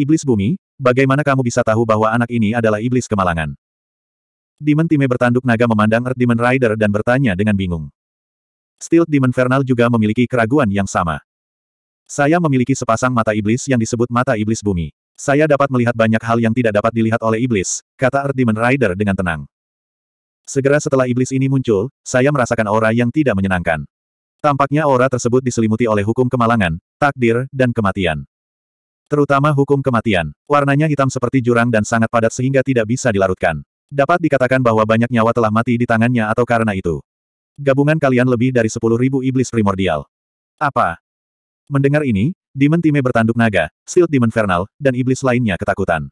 Iblis bumi, bagaimana kamu bisa tahu bahwa anak ini adalah iblis kemalangan? Demon Time bertanduk naga memandang Earth Demon Rider dan bertanya dengan bingung. Steel Demon Vernal juga memiliki keraguan yang sama. Saya memiliki sepasang mata iblis yang disebut mata iblis bumi. Saya dapat melihat banyak hal yang tidak dapat dilihat oleh iblis, kata Earth Demon Rider dengan tenang. Segera setelah iblis ini muncul, saya merasakan aura yang tidak menyenangkan. Tampaknya aura tersebut diselimuti oleh hukum kemalangan, takdir, dan kematian. Terutama hukum kematian. Warnanya hitam seperti jurang dan sangat padat sehingga tidak bisa dilarutkan. Dapat dikatakan bahwa banyak nyawa telah mati di tangannya atau karena itu. Gabungan kalian lebih dari sepuluh ribu iblis primordial. Apa? Mendengar ini, Demon Time bertanduk naga, Silt Demon Vernal, dan iblis lainnya ketakutan.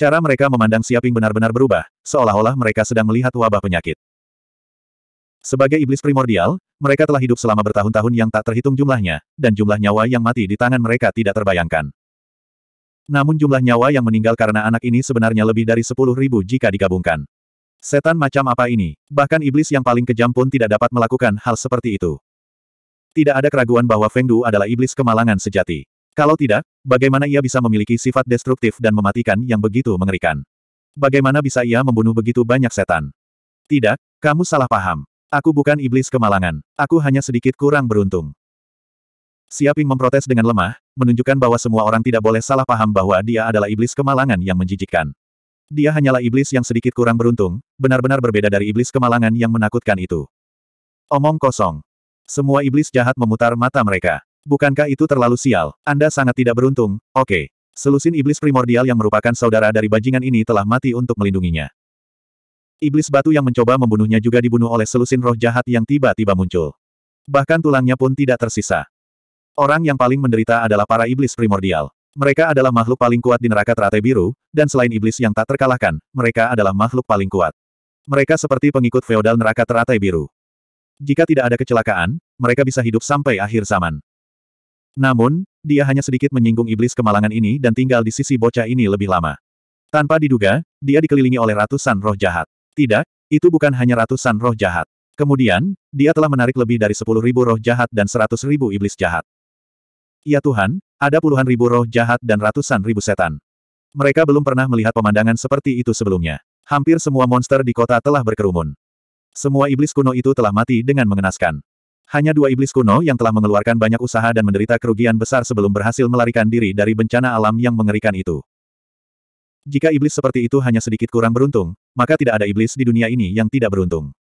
Cara mereka memandang Siaping benar-benar berubah, seolah-olah mereka sedang melihat wabah penyakit. Sebagai iblis primordial, mereka telah hidup selama bertahun-tahun yang tak terhitung jumlahnya, dan jumlah nyawa yang mati di tangan mereka tidak terbayangkan. Namun jumlah nyawa yang meninggal karena anak ini sebenarnya lebih dari sepuluh ribu jika digabungkan. Setan macam apa ini? Bahkan iblis yang paling kejam pun tidak dapat melakukan hal seperti itu. Tidak ada keraguan bahwa Feng Du adalah iblis kemalangan sejati. Kalau tidak, bagaimana ia bisa memiliki sifat destruktif dan mematikan yang begitu mengerikan? Bagaimana bisa ia membunuh begitu banyak setan? Tidak, kamu salah paham. Aku bukan iblis kemalangan. Aku hanya sedikit kurang beruntung. Siaping memprotes dengan lemah, menunjukkan bahwa semua orang tidak boleh salah paham bahwa dia adalah iblis kemalangan yang menjijikkan. Dia hanyalah iblis yang sedikit kurang beruntung, benar-benar berbeda dari iblis kemalangan yang menakutkan itu. Omong kosong. Semua iblis jahat memutar mata mereka. Bukankah itu terlalu sial? Anda sangat tidak beruntung, oke. Okay. Selusin iblis primordial yang merupakan saudara dari bajingan ini telah mati untuk melindunginya. Iblis batu yang mencoba membunuhnya juga dibunuh oleh selusin roh jahat yang tiba-tiba muncul. Bahkan tulangnya pun tidak tersisa. Orang yang paling menderita adalah para iblis primordial. Mereka adalah makhluk paling kuat di neraka teratai biru, dan selain iblis yang tak terkalahkan, mereka adalah makhluk paling kuat. Mereka seperti pengikut feodal neraka teratai biru. Jika tidak ada kecelakaan, mereka bisa hidup sampai akhir zaman. Namun, dia hanya sedikit menyinggung iblis kemalangan ini dan tinggal di sisi bocah ini lebih lama. Tanpa diduga, dia dikelilingi oleh ratusan roh jahat. Tidak, itu bukan hanya ratusan roh jahat. Kemudian, dia telah menarik lebih dari sepuluh ribu roh jahat dan seratus ribu iblis jahat. Ya Tuhan, ada puluhan ribu roh jahat dan ratusan ribu setan. Mereka belum pernah melihat pemandangan seperti itu sebelumnya. Hampir semua monster di kota telah berkerumun. Semua iblis kuno itu telah mati dengan mengenaskan. Hanya dua iblis kuno yang telah mengeluarkan banyak usaha dan menderita kerugian besar sebelum berhasil melarikan diri dari bencana alam yang mengerikan itu. Jika iblis seperti itu hanya sedikit kurang beruntung, maka tidak ada iblis di dunia ini yang tidak beruntung.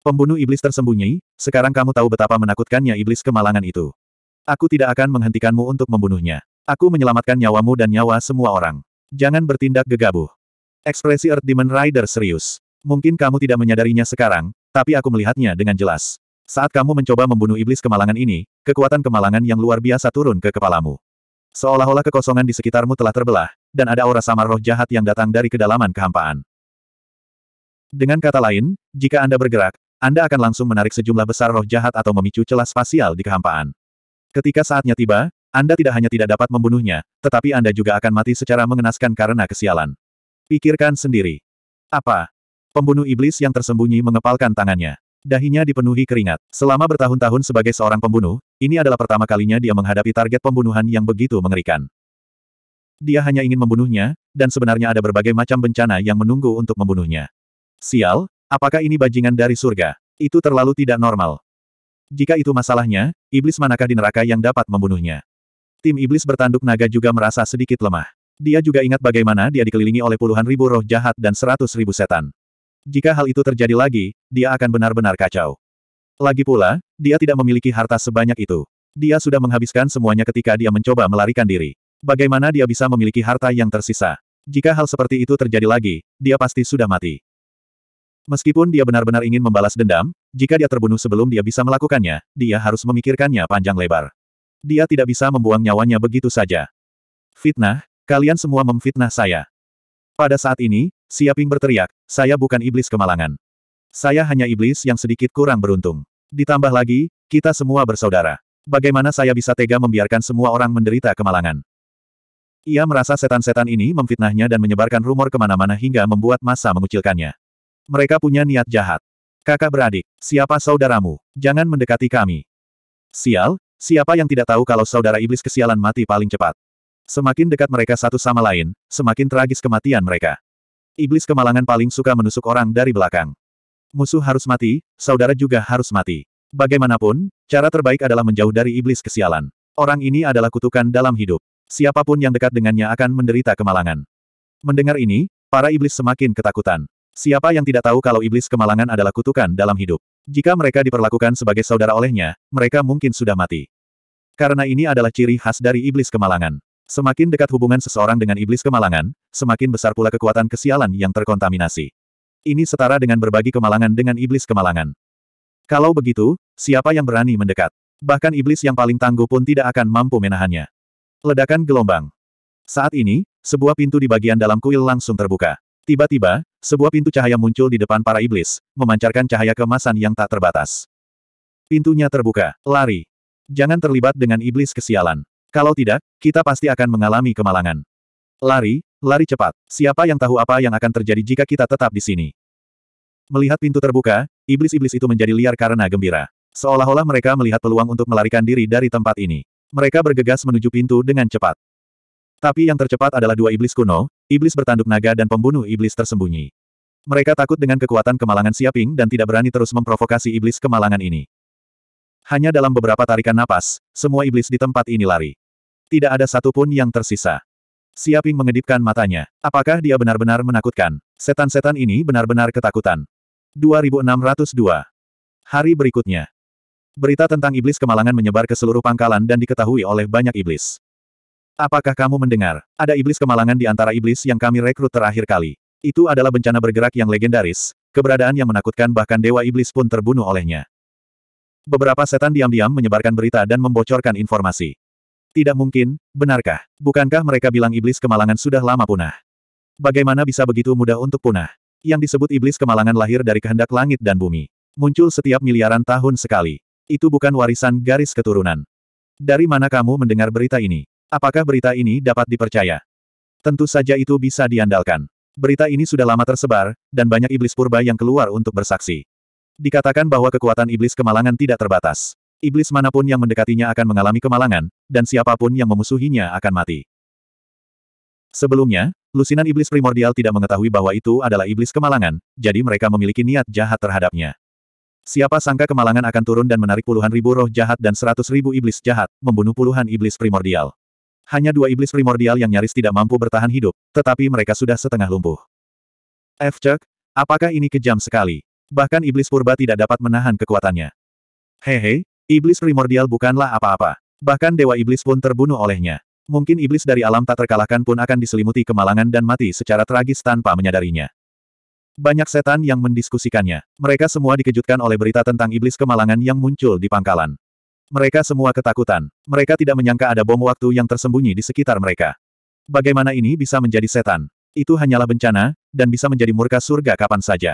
Pembunuh iblis tersembunyi, sekarang kamu tahu betapa menakutkannya iblis kemalangan itu. Aku tidak akan menghentikanmu untuk membunuhnya. Aku menyelamatkan nyawamu dan nyawa semua orang. Jangan bertindak gegabah. Ekspresi Earth Demon Rider serius. Mungkin kamu tidak menyadarinya sekarang, tapi aku melihatnya dengan jelas. Saat kamu mencoba membunuh iblis kemalangan ini, kekuatan kemalangan yang luar biasa turun ke kepalamu. Seolah-olah kekosongan di sekitarmu telah terbelah, dan ada aura samar roh jahat yang datang dari kedalaman kehampaan. Dengan kata lain, jika Anda bergerak, Anda akan langsung menarik sejumlah besar roh jahat atau memicu celah spasial di kehampaan. Ketika saatnya tiba, Anda tidak hanya tidak dapat membunuhnya, tetapi Anda juga akan mati secara mengenaskan karena kesialan. Pikirkan sendiri. Apa? Pembunuh iblis yang tersembunyi mengepalkan tangannya. Dahinya dipenuhi keringat. Selama bertahun-tahun sebagai seorang pembunuh, ini adalah pertama kalinya dia menghadapi target pembunuhan yang begitu mengerikan. Dia hanya ingin membunuhnya, dan sebenarnya ada berbagai macam bencana yang menunggu untuk membunuhnya. Sial, apakah ini bajingan dari surga? Itu terlalu tidak normal. Jika itu masalahnya, iblis manakah di neraka yang dapat membunuhnya? Tim iblis bertanduk naga juga merasa sedikit lemah. Dia juga ingat bagaimana dia dikelilingi oleh puluhan ribu roh jahat dan seratus ribu setan. Jika hal itu terjadi lagi, dia akan benar-benar kacau. Lagi pula, dia tidak memiliki harta sebanyak itu. Dia sudah menghabiskan semuanya ketika dia mencoba melarikan diri. Bagaimana dia bisa memiliki harta yang tersisa? Jika hal seperti itu terjadi lagi, dia pasti sudah mati. Meskipun dia benar-benar ingin membalas dendam, jika dia terbunuh sebelum dia bisa melakukannya, dia harus memikirkannya panjang lebar. Dia tidak bisa membuang nyawanya begitu saja. Fitnah, kalian semua memfitnah saya. Pada saat ini, Siaping berteriak, saya bukan iblis kemalangan. Saya hanya iblis yang sedikit kurang beruntung. Ditambah lagi, kita semua bersaudara. Bagaimana saya bisa tega membiarkan semua orang menderita kemalangan? Ia merasa setan-setan ini memfitnahnya dan menyebarkan rumor kemana-mana hingga membuat masa mengucilkannya. Mereka punya niat jahat. Kakak beradik, siapa saudaramu? Jangan mendekati kami. Sial, siapa yang tidak tahu kalau saudara iblis kesialan mati paling cepat? Semakin dekat mereka satu sama lain, semakin tragis kematian mereka. Iblis kemalangan paling suka menusuk orang dari belakang. Musuh harus mati, saudara juga harus mati. Bagaimanapun, cara terbaik adalah menjauh dari iblis kesialan. Orang ini adalah kutukan dalam hidup. Siapapun yang dekat dengannya akan menderita kemalangan. Mendengar ini, para iblis semakin ketakutan. Siapa yang tidak tahu kalau iblis kemalangan adalah kutukan dalam hidup? Jika mereka diperlakukan sebagai saudara olehnya, mereka mungkin sudah mati. Karena ini adalah ciri khas dari iblis kemalangan. Semakin dekat hubungan seseorang dengan iblis kemalangan, semakin besar pula kekuatan kesialan yang terkontaminasi. Ini setara dengan berbagi kemalangan dengan iblis kemalangan. Kalau begitu, siapa yang berani mendekat? Bahkan iblis yang paling tangguh pun tidak akan mampu menahannya. Ledakan gelombang. Saat ini, sebuah pintu di bagian dalam kuil langsung terbuka. Tiba-tiba, sebuah pintu cahaya muncul di depan para iblis, memancarkan cahaya kemasan yang tak terbatas. Pintunya terbuka, lari. Jangan terlibat dengan iblis kesialan. Kalau tidak, kita pasti akan mengalami kemalangan. Lari, lari cepat. Siapa yang tahu apa yang akan terjadi jika kita tetap di sini? Melihat pintu terbuka, iblis-iblis itu menjadi liar karena gembira. Seolah-olah mereka melihat peluang untuk melarikan diri dari tempat ini. Mereka bergegas menuju pintu dengan cepat. Tapi yang tercepat adalah dua iblis kuno, iblis bertanduk naga dan pembunuh iblis tersembunyi. Mereka takut dengan kekuatan kemalangan Siaping dan tidak berani terus memprovokasi iblis kemalangan ini. Hanya dalam beberapa tarikan napas, semua iblis di tempat ini lari. Tidak ada satupun yang tersisa. Siaping mengedipkan matanya. Apakah dia benar-benar menakutkan? Setan-setan ini benar-benar ketakutan. 2602. Hari berikutnya. Berita tentang iblis kemalangan menyebar ke seluruh pangkalan dan diketahui oleh banyak iblis. Apakah kamu mendengar? Ada iblis kemalangan di antara iblis yang kami rekrut terakhir kali. Itu adalah bencana bergerak yang legendaris, keberadaan yang menakutkan bahkan Dewa Iblis pun terbunuh olehnya. Beberapa setan diam-diam menyebarkan berita dan membocorkan informasi. Tidak mungkin, benarkah? Bukankah mereka bilang Iblis Kemalangan sudah lama punah? Bagaimana bisa begitu mudah untuk punah? Yang disebut Iblis Kemalangan lahir dari kehendak langit dan bumi. Muncul setiap miliaran tahun sekali. Itu bukan warisan garis keturunan. Dari mana kamu mendengar berita ini? Apakah berita ini dapat dipercaya? Tentu saja itu bisa diandalkan. Berita ini sudah lama tersebar, dan banyak iblis purba yang keluar untuk bersaksi. Dikatakan bahwa kekuatan iblis kemalangan tidak terbatas. Iblis manapun yang mendekatinya akan mengalami kemalangan, dan siapapun yang memusuhinya akan mati. Sebelumnya, lusinan iblis primordial tidak mengetahui bahwa itu adalah iblis kemalangan, jadi mereka memiliki niat jahat terhadapnya. Siapa sangka kemalangan akan turun dan menarik puluhan ribu roh jahat dan seratus ribu iblis jahat, membunuh puluhan iblis primordial. Hanya dua iblis primordial yang nyaris tidak mampu bertahan hidup, tetapi mereka sudah setengah lumpuh. F. Chuck, apakah ini kejam sekali? Bahkan iblis purba tidak dapat menahan kekuatannya. Hehe, iblis primordial bukanlah apa-apa. Bahkan dewa iblis pun terbunuh olehnya. Mungkin iblis dari alam tak terkalahkan pun akan diselimuti kemalangan dan mati secara tragis tanpa menyadarinya. Banyak setan yang mendiskusikannya. Mereka semua dikejutkan oleh berita tentang iblis kemalangan yang muncul di pangkalan. Mereka semua ketakutan. Mereka tidak menyangka ada bom waktu yang tersembunyi di sekitar mereka. Bagaimana ini bisa menjadi setan? Itu hanyalah bencana, dan bisa menjadi murka surga kapan saja.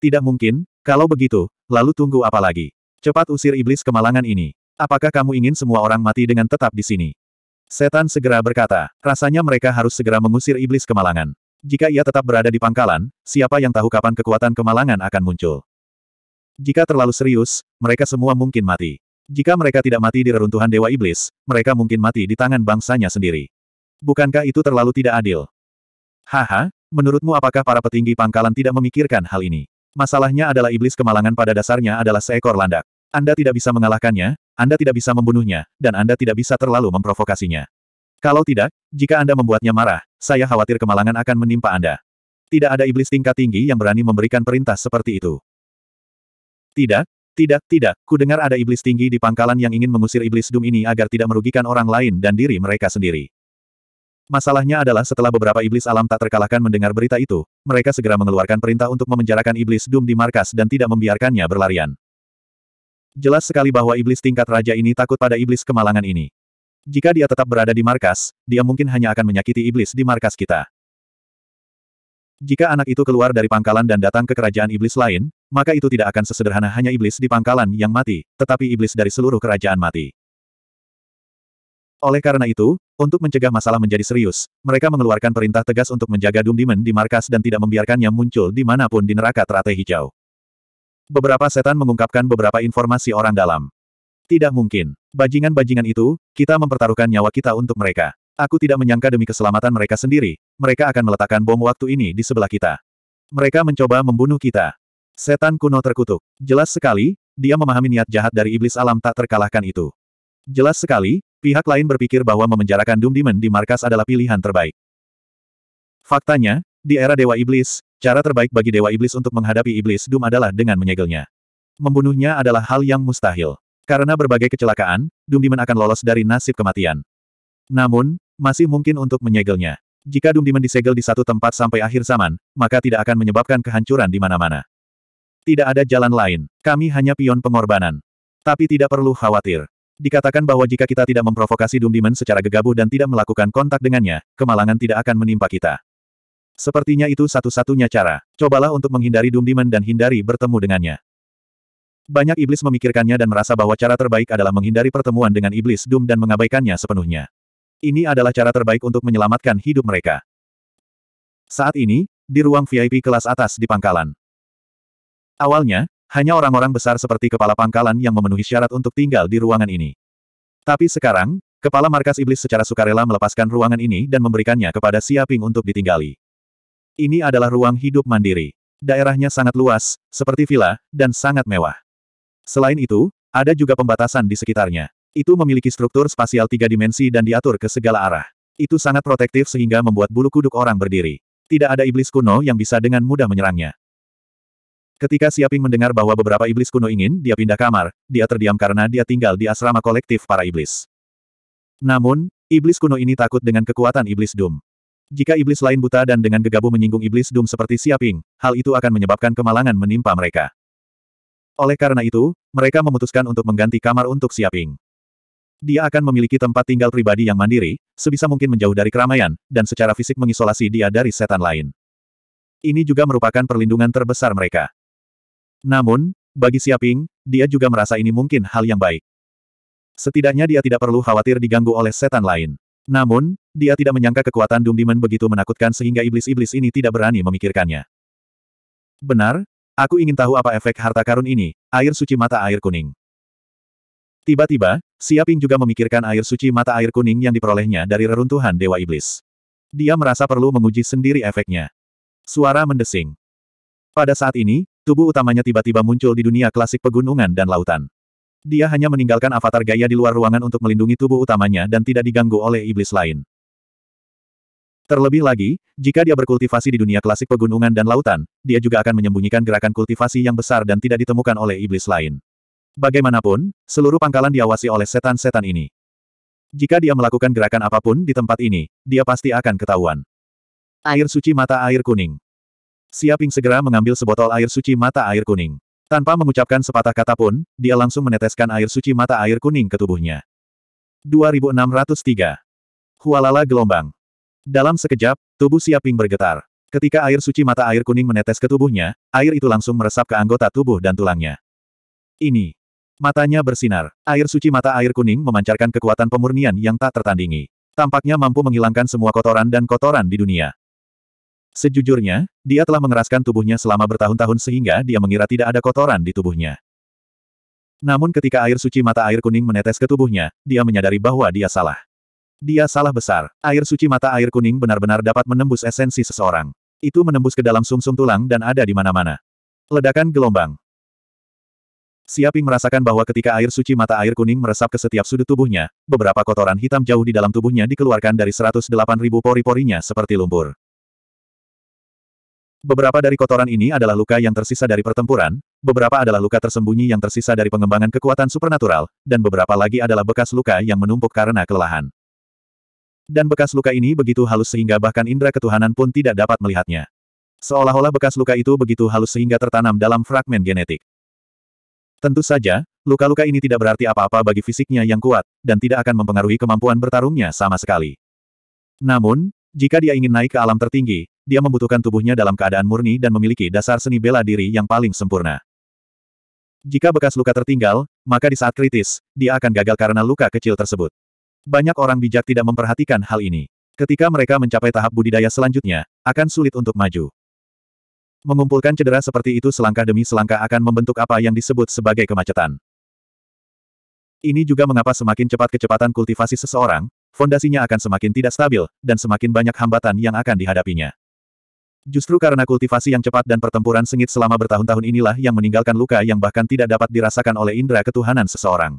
Tidak mungkin, kalau begitu, lalu tunggu apa lagi? Cepat usir iblis kemalangan ini. Apakah kamu ingin semua orang mati dengan tetap di sini? Setan segera berkata, rasanya mereka harus segera mengusir iblis kemalangan. Jika ia tetap berada di pangkalan, siapa yang tahu kapan kekuatan kemalangan akan muncul? Jika terlalu serius, mereka semua mungkin mati. Jika mereka tidak mati di reruntuhan Dewa Iblis, mereka mungkin mati di tangan bangsanya sendiri. Bukankah itu terlalu tidak adil? Haha, menurutmu apakah para petinggi pangkalan tidak memikirkan hal ini? Masalahnya adalah iblis kemalangan pada dasarnya adalah seekor landak. Anda tidak bisa mengalahkannya, Anda tidak bisa membunuhnya, dan Anda tidak bisa terlalu memprovokasinya. Kalau tidak, jika Anda membuatnya marah, saya khawatir kemalangan akan menimpa Anda. Tidak ada iblis tingkat tinggi yang berani memberikan perintah seperti itu. Tidak, tidak, tidak, ku dengar ada iblis tinggi di pangkalan yang ingin mengusir iblis dum ini agar tidak merugikan orang lain dan diri mereka sendiri. Masalahnya adalah setelah beberapa iblis alam tak terkalahkan mendengar berita itu, mereka segera mengeluarkan perintah untuk memenjarakan iblis dum di markas dan tidak membiarkannya berlarian. Jelas sekali bahwa iblis tingkat raja ini takut pada iblis kemalangan ini. Jika dia tetap berada di markas, dia mungkin hanya akan menyakiti iblis di markas kita. Jika anak itu keluar dari pangkalan dan datang ke kerajaan iblis lain, maka itu tidak akan sesederhana hanya iblis di pangkalan yang mati, tetapi iblis dari seluruh kerajaan mati. Oleh karena itu, untuk mencegah masalah menjadi serius, mereka mengeluarkan perintah tegas untuk menjaga Doom Demon di markas dan tidak membiarkannya muncul di manapun di neraka teratai hijau. Beberapa setan mengungkapkan beberapa informasi orang dalam. Tidak mungkin. Bajingan-bajingan itu, kita mempertaruhkan nyawa kita untuk mereka. Aku tidak menyangka demi keselamatan mereka sendiri, mereka akan meletakkan bom waktu ini di sebelah kita. Mereka mencoba membunuh kita. Setan kuno terkutuk. Jelas sekali, dia memahami niat jahat dari iblis alam tak terkalahkan itu. Jelas sekali, pihak lain berpikir bahwa memenjarakan Doom Demon di markas adalah pilihan terbaik. Faktanya, di era Dewa Iblis, cara terbaik bagi Dewa Iblis untuk menghadapi Iblis Doom adalah dengan menyegelnya. Membunuhnya adalah hal yang mustahil. Karena berbagai kecelakaan, Doom Demon akan lolos dari nasib kematian. Namun, masih mungkin untuk menyegelnya. Jika Dumdimen disegel di satu tempat sampai akhir zaman, maka tidak akan menyebabkan kehancuran di mana-mana. Tidak ada jalan lain, kami hanya pion pengorbanan. Tapi tidak perlu khawatir. Dikatakan bahwa jika kita tidak memprovokasi Dumdimen secara gegabah dan tidak melakukan kontak dengannya, kemalangan tidak akan menimpa kita. Sepertinya itu satu-satunya cara. Cobalah untuk menghindari Dumdimen dan hindari bertemu dengannya. Banyak iblis memikirkannya dan merasa bahwa cara terbaik adalah menghindari pertemuan dengan iblis Doom dan mengabaikannya sepenuhnya. Ini adalah cara terbaik untuk menyelamatkan hidup mereka. Saat ini, di ruang VIP kelas atas di pangkalan. Awalnya, hanya orang-orang besar seperti kepala pangkalan yang memenuhi syarat untuk tinggal di ruangan ini. Tapi sekarang, kepala markas iblis secara sukarela melepaskan ruangan ini dan memberikannya kepada Siaping untuk ditinggali. Ini adalah ruang hidup mandiri. Daerahnya sangat luas, seperti villa, dan sangat mewah. Selain itu, ada juga pembatasan di sekitarnya. Itu memiliki struktur spasial tiga dimensi dan diatur ke segala arah. Itu sangat protektif sehingga membuat bulu kuduk orang berdiri. Tidak ada iblis kuno yang bisa dengan mudah menyerangnya. Ketika Siaping mendengar bahwa beberapa iblis kuno ingin dia pindah kamar, dia terdiam karena dia tinggal di asrama kolektif para iblis. Namun, iblis kuno ini takut dengan kekuatan iblis Doom. Jika iblis lain buta dan dengan gegabah menyinggung iblis Doom seperti Siaping, hal itu akan menyebabkan kemalangan menimpa mereka. Oleh karena itu, mereka memutuskan untuk mengganti kamar untuk Siaping. Dia akan memiliki tempat tinggal pribadi yang mandiri, sebisa mungkin menjauh dari keramaian, dan secara fisik mengisolasi dia dari setan lain. Ini juga merupakan perlindungan terbesar mereka. Namun, bagi Siaping, dia juga merasa ini mungkin hal yang baik. Setidaknya dia tidak perlu khawatir diganggu oleh setan lain. Namun, dia tidak menyangka kekuatan Doom Demon begitu menakutkan sehingga iblis-iblis ini tidak berani memikirkannya. Benar, aku ingin tahu apa efek harta karun ini, air suci mata air kuning. Tiba-tiba, Siaping juga memikirkan air suci mata air kuning yang diperolehnya dari reruntuhan Dewa Iblis. Dia merasa perlu menguji sendiri efeknya. Suara mendesing. Pada saat ini, tubuh utamanya tiba-tiba muncul di dunia klasik pegunungan dan lautan. Dia hanya meninggalkan avatar gaya di luar ruangan untuk melindungi tubuh utamanya dan tidak diganggu oleh iblis lain. Terlebih lagi, jika dia berkultivasi di dunia klasik pegunungan dan lautan, dia juga akan menyembunyikan gerakan kultivasi yang besar dan tidak ditemukan oleh iblis lain. Bagaimanapun, seluruh pangkalan diawasi oleh setan-setan ini. Jika dia melakukan gerakan apapun di tempat ini, dia pasti akan ketahuan. Air suci mata air kuning. Siaping segera mengambil sebotol air suci mata air kuning. Tanpa mengucapkan sepatah kata pun, dia langsung meneteskan air suci mata air kuning ke tubuhnya. 2603. Hualala gelombang. Dalam sekejap, tubuh Siaping bergetar. Ketika air suci mata air kuning menetes ke tubuhnya, air itu langsung meresap ke anggota tubuh dan tulangnya. Ini Matanya bersinar. Air suci mata air kuning memancarkan kekuatan pemurnian yang tak tertandingi. Tampaknya mampu menghilangkan semua kotoran dan kotoran di dunia. Sejujurnya, dia telah mengeraskan tubuhnya selama bertahun-tahun sehingga dia mengira tidak ada kotoran di tubuhnya. Namun ketika air suci mata air kuning menetes ke tubuhnya, dia menyadari bahwa dia salah. Dia salah besar. Air suci mata air kuning benar-benar dapat menembus esensi seseorang. Itu menembus ke dalam sumsum -sum tulang dan ada di mana-mana. Ledakan gelombang. Siaping merasakan bahwa ketika air suci mata air kuning meresap ke setiap sudut tubuhnya, beberapa kotoran hitam jauh di dalam tubuhnya dikeluarkan dari 108.000 pori-porinya seperti lumpur. Beberapa dari kotoran ini adalah luka yang tersisa dari pertempuran, beberapa adalah luka tersembunyi yang tersisa dari pengembangan kekuatan supernatural, dan beberapa lagi adalah bekas luka yang menumpuk karena kelelahan. Dan bekas luka ini begitu halus sehingga bahkan indera ketuhanan pun tidak dapat melihatnya. Seolah-olah bekas luka itu begitu halus sehingga tertanam dalam fragmen genetik. Tentu saja, luka-luka ini tidak berarti apa-apa bagi fisiknya yang kuat, dan tidak akan mempengaruhi kemampuan bertarungnya sama sekali. Namun, jika dia ingin naik ke alam tertinggi, dia membutuhkan tubuhnya dalam keadaan murni dan memiliki dasar seni bela diri yang paling sempurna. Jika bekas luka tertinggal, maka di saat kritis, dia akan gagal karena luka kecil tersebut. Banyak orang bijak tidak memperhatikan hal ini. Ketika mereka mencapai tahap budidaya selanjutnya, akan sulit untuk maju. Mengumpulkan cedera seperti itu selangkah demi selangkah akan membentuk apa yang disebut sebagai kemacetan. Ini juga mengapa semakin cepat kecepatan kultivasi seseorang, fondasinya akan semakin tidak stabil, dan semakin banyak hambatan yang akan dihadapinya. Justru karena kultivasi yang cepat dan pertempuran sengit selama bertahun-tahun inilah yang meninggalkan luka yang bahkan tidak dapat dirasakan oleh indera ketuhanan seseorang.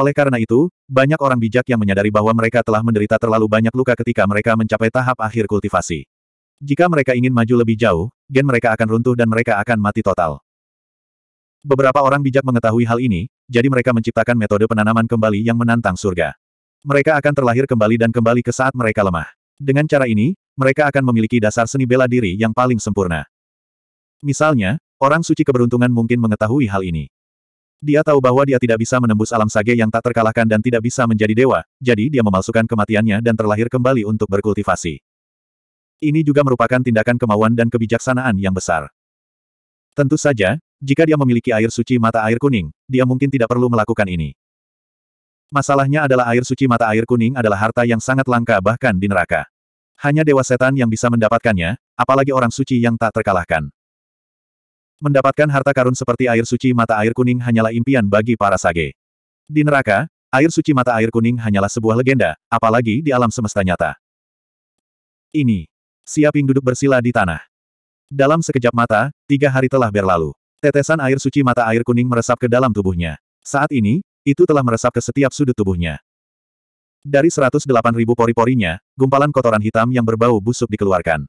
Oleh karena itu, banyak orang bijak yang menyadari bahwa mereka telah menderita terlalu banyak luka ketika mereka mencapai tahap akhir kultivasi. Jika mereka ingin maju lebih jauh, gen mereka akan runtuh dan mereka akan mati total. Beberapa orang bijak mengetahui hal ini, jadi mereka menciptakan metode penanaman kembali yang menantang surga. Mereka akan terlahir kembali dan kembali ke saat mereka lemah. Dengan cara ini, mereka akan memiliki dasar seni bela diri yang paling sempurna. Misalnya, orang suci keberuntungan mungkin mengetahui hal ini. Dia tahu bahwa dia tidak bisa menembus alam sage yang tak terkalahkan dan tidak bisa menjadi dewa, jadi dia memalsukan kematiannya dan terlahir kembali untuk berkultivasi. Ini juga merupakan tindakan kemauan dan kebijaksanaan yang besar. Tentu saja, jika dia memiliki air suci mata air kuning, dia mungkin tidak perlu melakukan ini. Masalahnya adalah air suci mata air kuning adalah harta yang sangat langka bahkan di neraka. Hanya dewa setan yang bisa mendapatkannya, apalagi orang suci yang tak terkalahkan. Mendapatkan harta karun seperti air suci mata air kuning hanyalah impian bagi para sage. Di neraka, air suci mata air kuning hanyalah sebuah legenda, apalagi di alam semesta nyata. Ini Siaping duduk bersila di tanah. Dalam sekejap mata, tiga hari telah berlalu. Tetesan air suci mata air kuning meresap ke dalam tubuhnya. Saat ini, itu telah meresap ke setiap sudut tubuhnya. Dari 108.000 pori-porinya, gumpalan kotoran hitam yang berbau busuk dikeluarkan.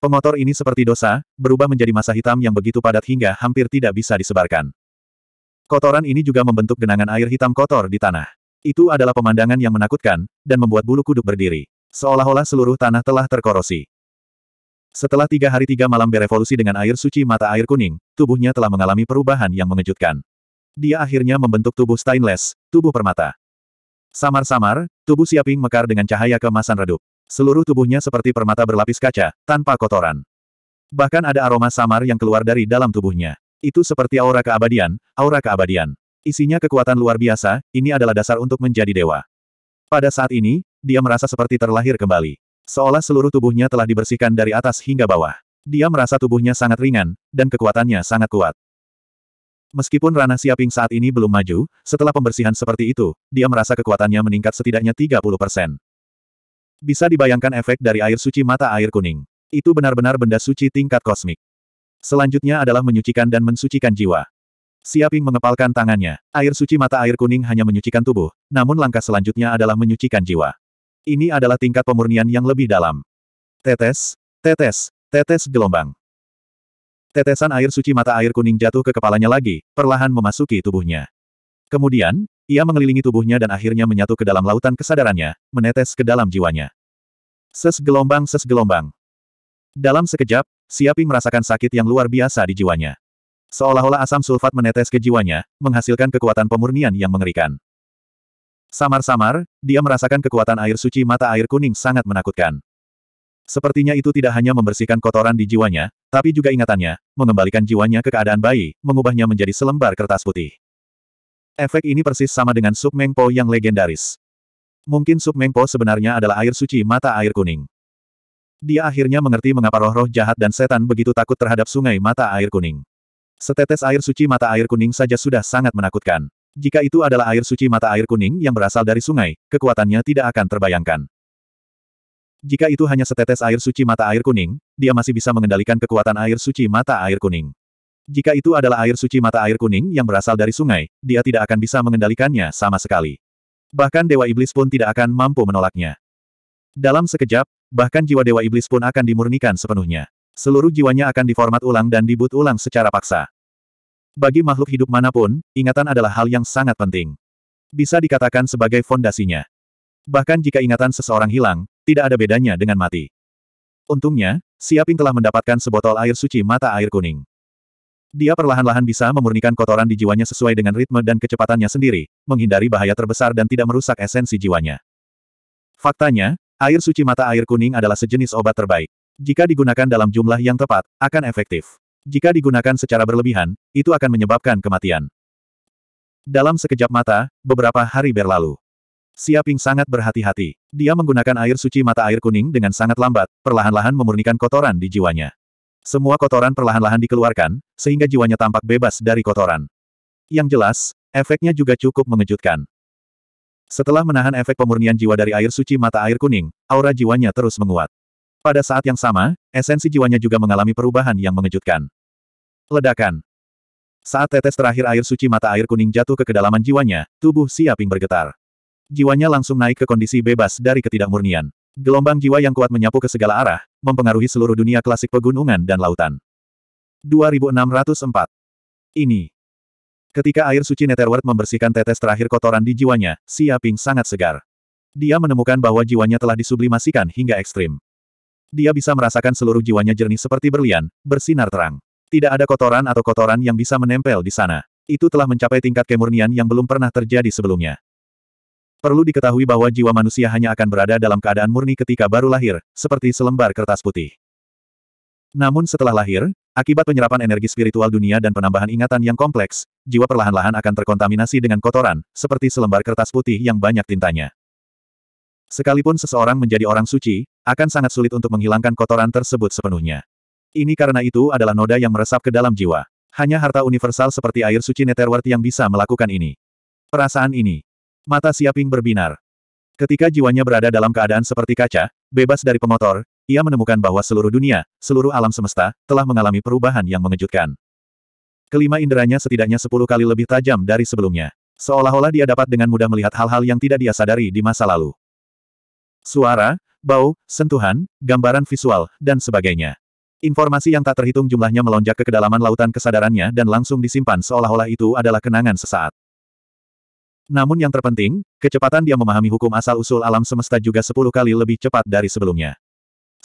Pengotor ini seperti dosa, berubah menjadi masa hitam yang begitu padat hingga hampir tidak bisa disebarkan. Kotoran ini juga membentuk genangan air hitam kotor di tanah. Itu adalah pemandangan yang menakutkan, dan membuat bulu kuduk berdiri. Seolah-olah seluruh tanah telah terkorosi. Setelah tiga hari tiga malam berevolusi dengan air suci mata air kuning, tubuhnya telah mengalami perubahan yang mengejutkan. Dia akhirnya membentuk tubuh stainless, tubuh permata. Samar-samar, tubuh Siaping mekar dengan cahaya kemasan redup. Seluruh tubuhnya seperti permata berlapis kaca, tanpa kotoran. Bahkan ada aroma samar yang keluar dari dalam tubuhnya. Itu seperti aura keabadian, aura keabadian. Isinya kekuatan luar biasa, ini adalah dasar untuk menjadi dewa. Pada saat ini, dia merasa seperti terlahir kembali. Seolah seluruh tubuhnya telah dibersihkan dari atas hingga bawah. Dia merasa tubuhnya sangat ringan, dan kekuatannya sangat kuat. Meskipun Rana Siaping saat ini belum maju, setelah pembersihan seperti itu, dia merasa kekuatannya meningkat setidaknya 30 persen. Bisa dibayangkan efek dari air suci mata air kuning. Itu benar-benar benda suci tingkat kosmik. Selanjutnya adalah menyucikan dan mensucikan jiwa. Siaping mengepalkan tangannya. Air suci mata air kuning hanya menyucikan tubuh, namun langkah selanjutnya adalah menyucikan jiwa. Ini adalah tingkat pemurnian yang lebih dalam. Tetes, tetes, tetes gelombang. Tetesan air suci mata air kuning jatuh ke kepalanya lagi, perlahan memasuki tubuhnya. Kemudian, ia mengelilingi tubuhnya dan akhirnya menyatu ke dalam lautan kesadarannya, menetes ke dalam jiwanya. Ses gelombang ses gelombang. Dalam sekejap, Siaping merasakan sakit yang luar biasa di jiwanya. Seolah-olah asam sulfat menetes ke jiwanya, menghasilkan kekuatan pemurnian yang mengerikan. Samar-samar, dia merasakan kekuatan air suci mata air kuning sangat menakutkan. Sepertinya itu tidak hanya membersihkan kotoran di jiwanya, tapi juga ingatannya, mengembalikan jiwanya ke keadaan bayi, mengubahnya menjadi selembar kertas putih. Efek ini persis sama dengan sup Mengpo yang legendaris. Mungkin sup Mengpo sebenarnya adalah air suci mata air kuning. Dia akhirnya mengerti mengapa roh-roh jahat dan setan begitu takut terhadap sungai mata air kuning. Setetes air suci mata air kuning saja sudah sangat menakutkan. Jika itu adalah air suci mata air kuning yang berasal dari sungai, kekuatannya tidak akan terbayangkan. Jika itu hanya setetes air suci mata air kuning, dia masih bisa mengendalikan kekuatan air suci mata air kuning. Jika itu adalah air suci mata air kuning yang berasal dari sungai, dia tidak akan bisa mengendalikannya sama sekali. Bahkan Dewa Iblis pun tidak akan mampu menolaknya. Dalam sekejap, bahkan jiwa Dewa Iblis pun akan dimurnikan sepenuhnya. Seluruh jiwanya akan diformat ulang dan dibut ulang secara paksa. Bagi makhluk hidup manapun, ingatan adalah hal yang sangat penting. Bisa dikatakan sebagai fondasinya. Bahkan jika ingatan seseorang hilang, tidak ada bedanya dengan mati. Untungnya, Siaping telah mendapatkan sebotol air suci mata air kuning. Dia perlahan-lahan bisa memurnikan kotoran di jiwanya sesuai dengan ritme dan kecepatannya sendiri, menghindari bahaya terbesar dan tidak merusak esensi jiwanya. Faktanya, air suci mata air kuning adalah sejenis obat terbaik. Jika digunakan dalam jumlah yang tepat, akan efektif. Jika digunakan secara berlebihan, itu akan menyebabkan kematian. Dalam sekejap mata, beberapa hari berlalu. Siaping sangat berhati-hati. Dia menggunakan air suci mata air kuning dengan sangat lambat, perlahan-lahan memurnikan kotoran di jiwanya. Semua kotoran perlahan-lahan dikeluarkan, sehingga jiwanya tampak bebas dari kotoran. Yang jelas, efeknya juga cukup mengejutkan. Setelah menahan efek pemurnian jiwa dari air suci mata air kuning, aura jiwanya terus menguat. Pada saat yang sama, esensi jiwanya juga mengalami perubahan yang mengejutkan. Ledakan. Saat tetes terakhir air suci mata air kuning jatuh ke kedalaman jiwanya, tubuh Siaping bergetar. Jiwanya langsung naik ke kondisi bebas dari ketidakmurnian. Gelombang jiwa yang kuat menyapu ke segala arah, mempengaruhi seluruh dunia klasik pegunungan dan lautan. 2604. Ini. Ketika air suci Netherworld membersihkan tetes terakhir kotoran di jiwanya, Siaping sangat segar. Dia menemukan bahwa jiwanya telah disublimasikan hingga ekstrim dia bisa merasakan seluruh jiwanya jernih seperti berlian, bersinar terang. Tidak ada kotoran atau kotoran yang bisa menempel di sana. Itu telah mencapai tingkat kemurnian yang belum pernah terjadi sebelumnya. Perlu diketahui bahwa jiwa manusia hanya akan berada dalam keadaan murni ketika baru lahir, seperti selembar kertas putih. Namun setelah lahir, akibat penyerapan energi spiritual dunia dan penambahan ingatan yang kompleks, jiwa perlahan-lahan akan terkontaminasi dengan kotoran, seperti selembar kertas putih yang banyak tintanya. Sekalipun seseorang menjadi orang suci, akan sangat sulit untuk menghilangkan kotoran tersebut sepenuhnya. Ini karena itu adalah noda yang meresap ke dalam jiwa. Hanya harta universal seperti air suci Netherworld yang bisa melakukan ini. Perasaan ini. Mata Siaping berbinar. Ketika jiwanya berada dalam keadaan seperti kaca, bebas dari pemotor, ia menemukan bahwa seluruh dunia, seluruh alam semesta, telah mengalami perubahan yang mengejutkan. Kelima inderanya setidaknya sepuluh kali lebih tajam dari sebelumnya. Seolah-olah dia dapat dengan mudah melihat hal-hal yang tidak dia sadari di masa lalu. Suara, bau, sentuhan, gambaran visual, dan sebagainya. Informasi yang tak terhitung jumlahnya melonjak ke kedalaman lautan kesadarannya dan langsung disimpan seolah-olah itu adalah kenangan sesaat. Namun yang terpenting, kecepatan dia memahami hukum asal-usul alam semesta juga sepuluh kali lebih cepat dari sebelumnya.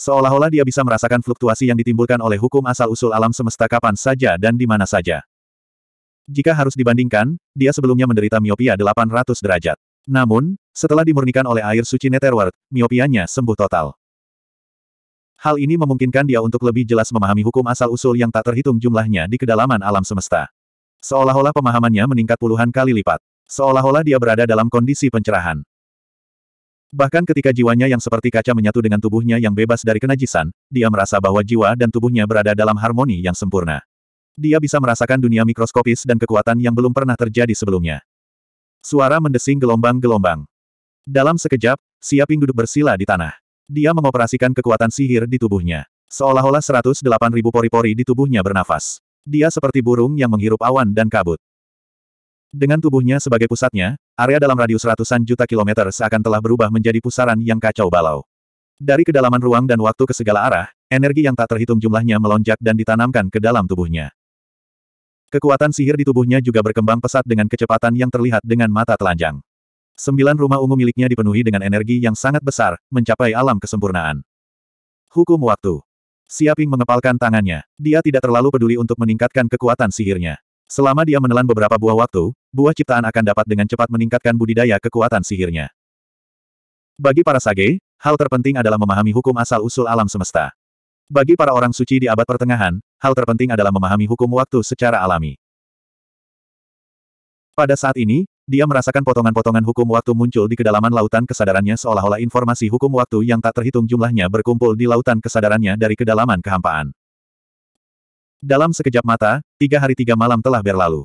Seolah-olah dia bisa merasakan fluktuasi yang ditimbulkan oleh hukum asal-usul alam semesta kapan saja dan di mana saja. Jika harus dibandingkan, dia sebelumnya menderita miopia 800 derajat. Namun, setelah dimurnikan oleh air suci Netherworld, miopianya sembuh total. Hal ini memungkinkan dia untuk lebih jelas memahami hukum asal-usul yang tak terhitung jumlahnya di kedalaman alam semesta. Seolah-olah pemahamannya meningkat puluhan kali lipat. Seolah-olah dia berada dalam kondisi pencerahan. Bahkan ketika jiwanya yang seperti kaca menyatu dengan tubuhnya yang bebas dari kenajisan, dia merasa bahwa jiwa dan tubuhnya berada dalam harmoni yang sempurna. Dia bisa merasakan dunia mikroskopis dan kekuatan yang belum pernah terjadi sebelumnya. Suara mendesing gelombang-gelombang. Dalam sekejap, Siaping duduk bersila di tanah. Dia mengoperasikan kekuatan sihir di tubuhnya. Seolah-olah 108 ribu pori-pori di tubuhnya bernafas. Dia seperti burung yang menghirup awan dan kabut. Dengan tubuhnya sebagai pusatnya, area dalam radius ratusan juta kilometer seakan telah berubah menjadi pusaran yang kacau balau. Dari kedalaman ruang dan waktu ke segala arah, energi yang tak terhitung jumlahnya melonjak dan ditanamkan ke dalam tubuhnya. Kekuatan sihir di tubuhnya juga berkembang pesat dengan kecepatan yang terlihat dengan mata telanjang. Sembilan rumah ungu miliknya dipenuhi dengan energi yang sangat besar, mencapai alam kesempurnaan. Hukum waktu. Siaping mengepalkan tangannya. Dia tidak terlalu peduli untuk meningkatkan kekuatan sihirnya. Selama dia menelan beberapa buah waktu, buah ciptaan akan dapat dengan cepat meningkatkan budidaya kekuatan sihirnya. Bagi para sage, hal terpenting adalah memahami hukum asal-usul alam semesta. Bagi para orang suci di abad pertengahan, hal terpenting adalah memahami hukum waktu secara alami. Pada saat ini, dia merasakan potongan-potongan hukum waktu muncul di kedalaman lautan kesadarannya seolah-olah informasi hukum waktu yang tak terhitung jumlahnya berkumpul di lautan kesadarannya dari kedalaman kehampaan. Dalam sekejap mata, tiga hari tiga malam telah berlalu.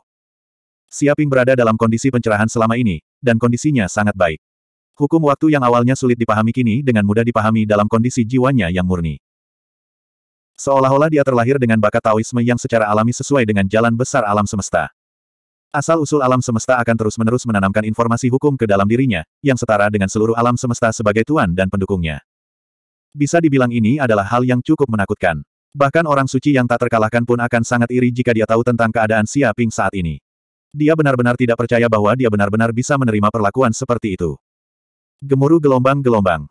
Siaping berada dalam kondisi pencerahan selama ini, dan kondisinya sangat baik. Hukum waktu yang awalnya sulit dipahami kini dengan mudah dipahami dalam kondisi jiwanya yang murni. Seolah-olah dia terlahir dengan bakat Taoisme yang secara alami sesuai dengan jalan besar alam semesta. Asal-usul alam semesta akan terus-menerus menanamkan informasi hukum ke dalam dirinya, yang setara dengan seluruh alam semesta sebagai tuan dan pendukungnya. Bisa dibilang ini adalah hal yang cukup menakutkan. Bahkan orang suci yang tak terkalahkan pun akan sangat iri jika dia tahu tentang keadaan Xia Ping saat ini. Dia benar-benar tidak percaya bahwa dia benar-benar bisa menerima perlakuan seperti itu. Gemuruh gelombang-gelombang.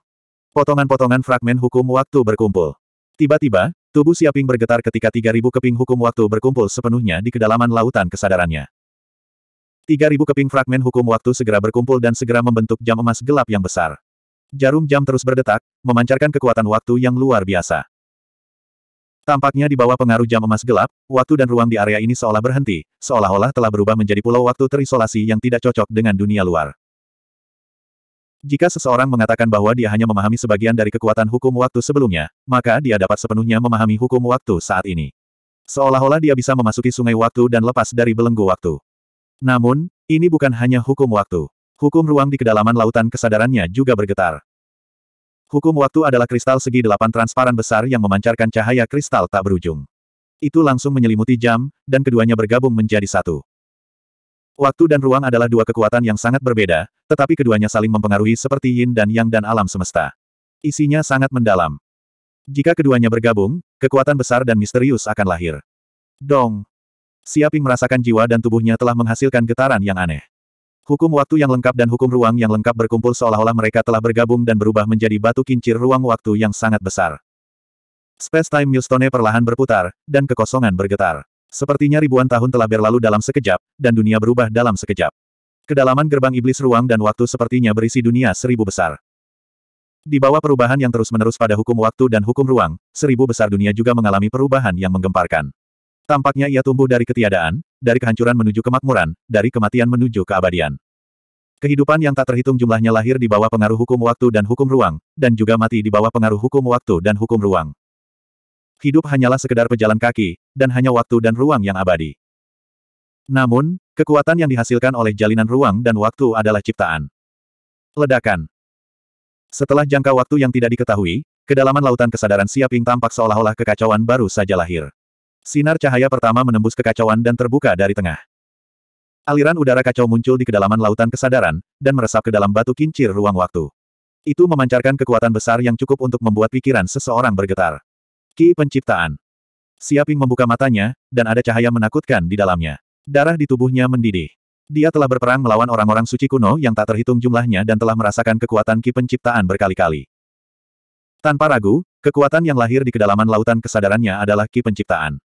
Potongan-potongan fragmen hukum waktu berkumpul. Tiba-tiba, tubuh Siaping bergetar ketika 3.000 keping hukum waktu berkumpul sepenuhnya di kedalaman lautan kesadarannya. 3.000 keping fragmen hukum waktu segera berkumpul dan segera membentuk jam emas gelap yang besar. Jarum jam terus berdetak, memancarkan kekuatan waktu yang luar biasa. Tampaknya di bawah pengaruh jam emas gelap, waktu dan ruang di area ini seolah berhenti, seolah-olah telah berubah menjadi pulau waktu terisolasi yang tidak cocok dengan dunia luar. Jika seseorang mengatakan bahwa dia hanya memahami sebagian dari kekuatan hukum waktu sebelumnya, maka dia dapat sepenuhnya memahami hukum waktu saat ini. Seolah-olah dia bisa memasuki sungai waktu dan lepas dari belenggu waktu. Namun, ini bukan hanya hukum waktu. Hukum ruang di kedalaman lautan kesadarannya juga bergetar. Hukum waktu adalah kristal segi delapan transparan besar yang memancarkan cahaya kristal tak berujung. Itu langsung menyelimuti jam, dan keduanya bergabung menjadi satu. Waktu dan ruang adalah dua kekuatan yang sangat berbeda, tetapi keduanya saling mempengaruhi seperti yin dan yang dan alam semesta. Isinya sangat mendalam. Jika keduanya bergabung, kekuatan besar dan misterius akan lahir. Dong! Siaping merasakan jiwa dan tubuhnya telah menghasilkan getaran yang aneh. Hukum waktu yang lengkap dan hukum ruang yang lengkap berkumpul seolah-olah mereka telah bergabung dan berubah menjadi batu kincir ruang waktu yang sangat besar. Space-time milestone perlahan berputar, dan kekosongan bergetar. Sepertinya ribuan tahun telah berlalu dalam sekejap, dan dunia berubah dalam sekejap. Kedalaman gerbang iblis ruang dan waktu sepertinya berisi dunia seribu besar. Di bawah perubahan yang terus-menerus pada hukum waktu dan hukum ruang, seribu besar dunia juga mengalami perubahan yang menggemparkan. Tampaknya ia tumbuh dari ketiadaan, dari kehancuran menuju kemakmuran, dari kematian menuju keabadian. Kehidupan yang tak terhitung jumlahnya lahir di bawah pengaruh hukum waktu dan hukum ruang, dan juga mati di bawah pengaruh hukum waktu dan hukum ruang. Hidup hanyalah sekedar pejalan kaki, dan hanya waktu dan ruang yang abadi. Namun, kekuatan yang dihasilkan oleh jalinan ruang dan waktu adalah ciptaan. Ledakan Setelah jangka waktu yang tidak diketahui, kedalaman lautan kesadaran Siaping tampak seolah-olah kekacauan baru saja lahir. Sinar cahaya pertama menembus kekacauan dan terbuka dari tengah. Aliran udara kacau muncul di kedalaman lautan kesadaran, dan meresap ke dalam batu kincir ruang waktu. Itu memancarkan kekuatan besar yang cukup untuk membuat pikiran seseorang bergetar. Ki Penciptaan. Siaping membuka matanya, dan ada cahaya menakutkan di dalamnya. Darah di tubuhnya mendidih. Dia telah berperang melawan orang-orang suci kuno yang tak terhitung jumlahnya dan telah merasakan kekuatan ki penciptaan berkali-kali. Tanpa ragu, kekuatan yang lahir di kedalaman lautan kesadarannya adalah ki penciptaan.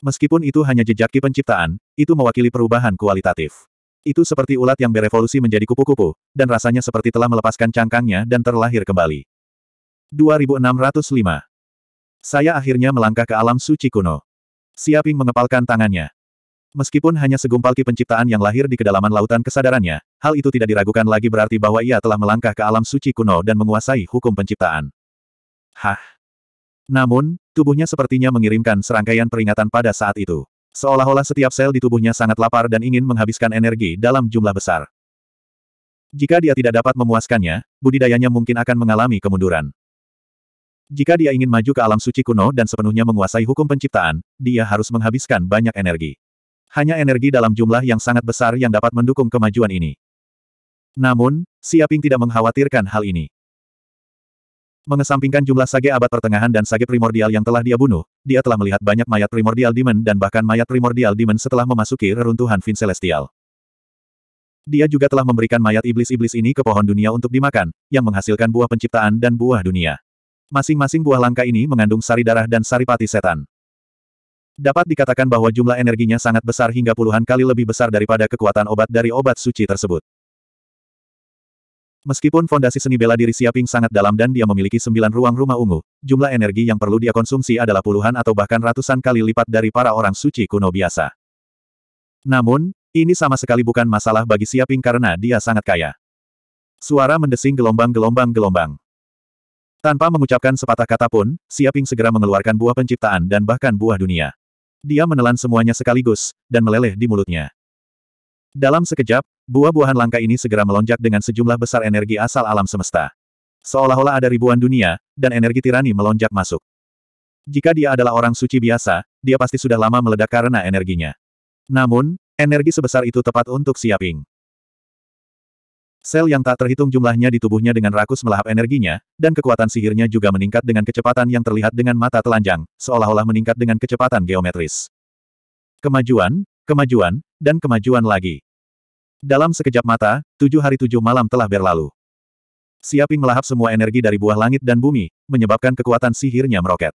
Meskipun itu hanya jejak ki penciptaan, itu mewakili perubahan kualitatif. Itu seperti ulat yang berevolusi menjadi kupu-kupu, dan rasanya seperti telah melepaskan cangkangnya dan terlahir kembali. 2605 Saya akhirnya melangkah ke alam suci kuno. Siaping mengepalkan tangannya. Meskipun hanya segumpal ki penciptaan yang lahir di kedalaman lautan kesadarannya, hal itu tidak diragukan lagi berarti bahwa ia telah melangkah ke alam suci kuno dan menguasai hukum penciptaan. Hah? Namun, tubuhnya sepertinya mengirimkan serangkaian peringatan pada saat itu. Seolah-olah setiap sel di tubuhnya sangat lapar dan ingin menghabiskan energi dalam jumlah besar. Jika dia tidak dapat memuaskannya, budidayanya mungkin akan mengalami kemunduran. Jika dia ingin maju ke alam suci kuno dan sepenuhnya menguasai hukum penciptaan, dia harus menghabiskan banyak energi hanya energi dalam jumlah yang sangat besar yang dapat mendukung kemajuan ini. Namun, Siaping tidak mengkhawatirkan hal ini. Mengesampingkan jumlah sage abad pertengahan dan sage primordial yang telah dia bunuh, dia telah melihat banyak mayat primordial demon dan bahkan mayat primordial demon setelah memasuki reruntuhan Vin Celestial. Dia juga telah memberikan mayat iblis-iblis ini ke pohon dunia untuk dimakan, yang menghasilkan buah penciptaan dan buah dunia. Masing-masing buah langka ini mengandung sari darah dan sari pati setan. Dapat dikatakan bahwa jumlah energinya sangat besar hingga puluhan kali lebih besar daripada kekuatan obat dari obat suci tersebut. Meskipun fondasi seni bela diri Siaping sangat dalam dan dia memiliki sembilan ruang rumah ungu, jumlah energi yang perlu dia konsumsi adalah puluhan atau bahkan ratusan kali lipat dari para orang suci kuno biasa. Namun, ini sama sekali bukan masalah bagi Siaping karena dia sangat kaya. Suara mendesing gelombang-gelombang-gelombang. Tanpa mengucapkan sepatah kata pun, Siaping segera mengeluarkan buah penciptaan dan bahkan buah dunia. Dia menelan semuanya sekaligus, dan meleleh di mulutnya. Dalam sekejap, buah-buahan langka ini segera melonjak dengan sejumlah besar energi asal alam semesta. Seolah-olah ada ribuan dunia, dan energi tirani melonjak masuk. Jika dia adalah orang suci biasa, dia pasti sudah lama meledak karena energinya. Namun, energi sebesar itu tepat untuk siaping. Sel yang tak terhitung jumlahnya di tubuhnya dengan rakus melahap energinya, dan kekuatan sihirnya juga meningkat dengan kecepatan yang terlihat dengan mata telanjang, seolah-olah meningkat dengan kecepatan geometris. Kemajuan, kemajuan, dan kemajuan lagi. Dalam sekejap mata, tujuh hari tujuh malam telah berlalu. Siaping melahap semua energi dari buah langit dan bumi, menyebabkan kekuatan sihirnya meroket.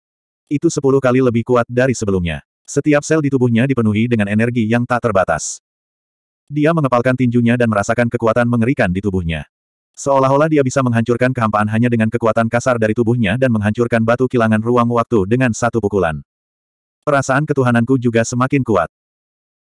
Itu sepuluh kali lebih kuat dari sebelumnya. Setiap sel di tubuhnya dipenuhi dengan energi yang tak terbatas. Dia mengepalkan tinjunya dan merasakan kekuatan mengerikan di tubuhnya. Seolah-olah dia bisa menghancurkan kehampaan hanya dengan kekuatan kasar dari tubuhnya dan menghancurkan batu kilangan ruang waktu dengan satu pukulan. Perasaan ketuhananku juga semakin kuat.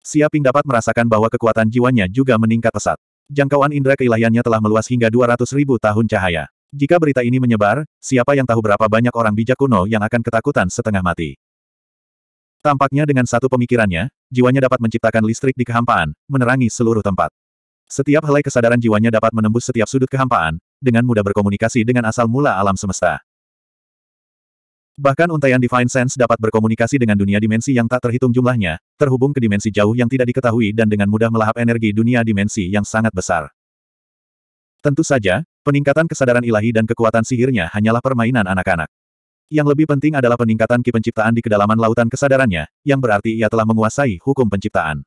Siaping dapat merasakan bahwa kekuatan jiwanya juga meningkat pesat. Jangkauan indera keilahiannya telah meluas hingga 200 ribu tahun cahaya. Jika berita ini menyebar, siapa yang tahu berapa banyak orang bijak kuno yang akan ketakutan setengah mati. Tampaknya dengan satu pemikirannya, jiwanya dapat menciptakan listrik di kehampaan, menerangi seluruh tempat. Setiap helai kesadaran jiwanya dapat menembus setiap sudut kehampaan, dengan mudah berkomunikasi dengan asal mula alam semesta. Bahkan untaian Divine Sense dapat berkomunikasi dengan dunia dimensi yang tak terhitung jumlahnya, terhubung ke dimensi jauh yang tidak diketahui dan dengan mudah melahap energi dunia dimensi yang sangat besar. Tentu saja, peningkatan kesadaran ilahi dan kekuatan sihirnya hanyalah permainan anak-anak. Yang lebih penting adalah peningkatan ki penciptaan di kedalaman lautan kesadarannya, yang berarti ia telah menguasai hukum penciptaan.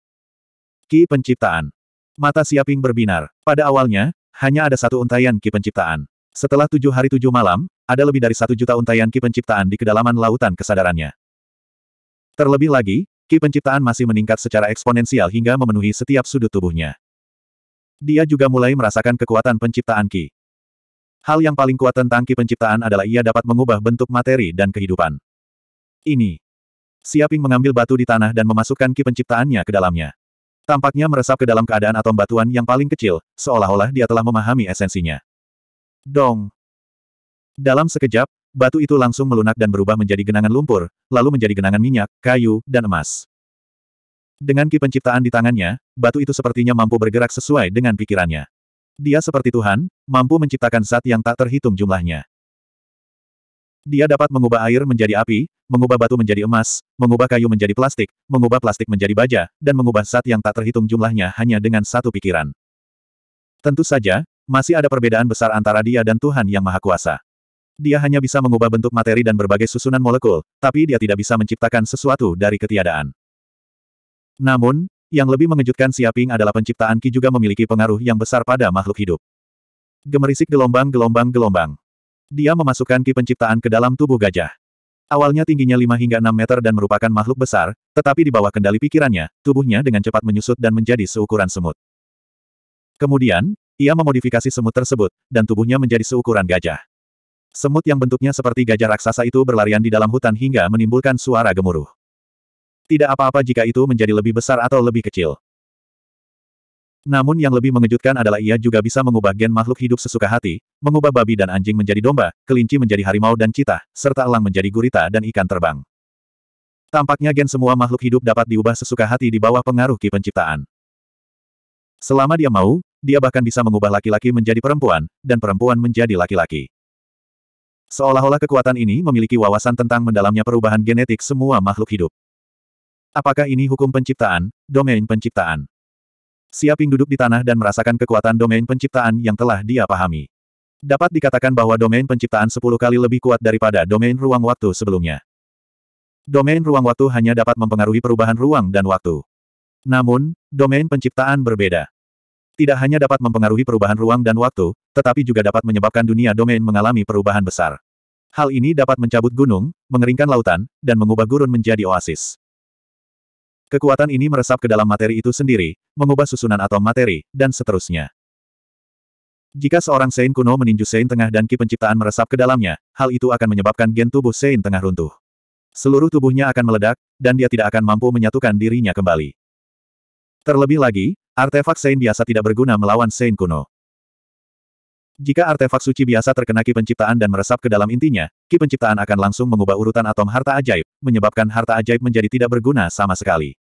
Ki penciptaan. Mata Siaping berbinar. Pada awalnya, hanya ada satu untaian ki penciptaan. Setelah tujuh hari tujuh malam, ada lebih dari satu juta untaian ki penciptaan di kedalaman lautan kesadarannya. Terlebih lagi, ki penciptaan masih meningkat secara eksponensial hingga memenuhi setiap sudut tubuhnya. Dia juga mulai merasakan kekuatan penciptaan ki. Hal yang paling kuat tentang Ki Penciptaan adalah ia dapat mengubah bentuk materi dan kehidupan. Ini. Siaping mengambil batu di tanah dan memasukkan Ki Penciptaannya ke dalamnya. Tampaknya meresap ke dalam keadaan atom batuan yang paling kecil, seolah-olah dia telah memahami esensinya. Dong. Dalam sekejap, batu itu langsung melunak dan berubah menjadi genangan lumpur, lalu menjadi genangan minyak, kayu, dan emas. Dengan Ki Penciptaan di tangannya, batu itu sepertinya mampu bergerak sesuai dengan pikirannya. Dia seperti Tuhan, mampu menciptakan zat yang tak terhitung jumlahnya. Dia dapat mengubah air menjadi api, mengubah batu menjadi emas, mengubah kayu menjadi plastik, mengubah plastik menjadi baja, dan mengubah zat yang tak terhitung jumlahnya hanya dengan satu pikiran. Tentu saja, masih ada perbedaan besar antara dia dan Tuhan Yang Maha Kuasa. Dia hanya bisa mengubah bentuk materi dan berbagai susunan molekul, tapi dia tidak bisa menciptakan sesuatu dari ketiadaan. Namun, yang lebih mengejutkan Siaping adalah penciptaan Ki juga memiliki pengaruh yang besar pada makhluk hidup. Gemerisik gelombang-gelombang-gelombang. Dia memasukkan Ki penciptaan ke dalam tubuh gajah. Awalnya tingginya 5 hingga 6 meter dan merupakan makhluk besar, tetapi di bawah kendali pikirannya, tubuhnya dengan cepat menyusut dan menjadi seukuran semut. Kemudian, ia memodifikasi semut tersebut, dan tubuhnya menjadi seukuran gajah. Semut yang bentuknya seperti gajah raksasa itu berlarian di dalam hutan hingga menimbulkan suara gemuruh. Tidak apa-apa jika itu menjadi lebih besar atau lebih kecil. Namun yang lebih mengejutkan adalah ia juga bisa mengubah gen makhluk hidup sesuka hati, mengubah babi dan anjing menjadi domba, kelinci menjadi harimau dan cita, serta elang menjadi gurita dan ikan terbang. Tampaknya gen semua makhluk hidup dapat diubah sesuka hati di bawah pengaruh ki penciptaan. Selama dia mau, dia bahkan bisa mengubah laki-laki menjadi perempuan, dan perempuan menjadi laki-laki. Seolah-olah kekuatan ini memiliki wawasan tentang mendalamnya perubahan genetik semua makhluk hidup. Apakah ini hukum penciptaan, domain penciptaan? Siaping duduk di tanah dan merasakan kekuatan domain penciptaan yang telah dia pahami. Dapat dikatakan bahwa domain penciptaan 10 kali lebih kuat daripada domain ruang waktu sebelumnya. Domain ruang waktu hanya dapat mempengaruhi perubahan ruang dan waktu. Namun, domain penciptaan berbeda. Tidak hanya dapat mempengaruhi perubahan ruang dan waktu, tetapi juga dapat menyebabkan dunia domain mengalami perubahan besar. Hal ini dapat mencabut gunung, mengeringkan lautan, dan mengubah gurun menjadi oasis. Kekuatan ini meresap ke dalam materi itu sendiri, mengubah susunan atom materi, dan seterusnya. Jika seorang Sein kuno meninju Sein tengah dan ki penciptaan meresap ke dalamnya, hal itu akan menyebabkan gen tubuh Sein tengah runtuh. Seluruh tubuhnya akan meledak, dan dia tidak akan mampu menyatukan dirinya kembali. Terlebih lagi, artefak Sein biasa tidak berguna melawan Sein kuno. Jika artefak suci biasa terkena ki penciptaan dan meresap ke dalam intinya, ki penciptaan akan langsung mengubah urutan atom harta ajaib, menyebabkan harta ajaib menjadi tidak berguna sama sekali.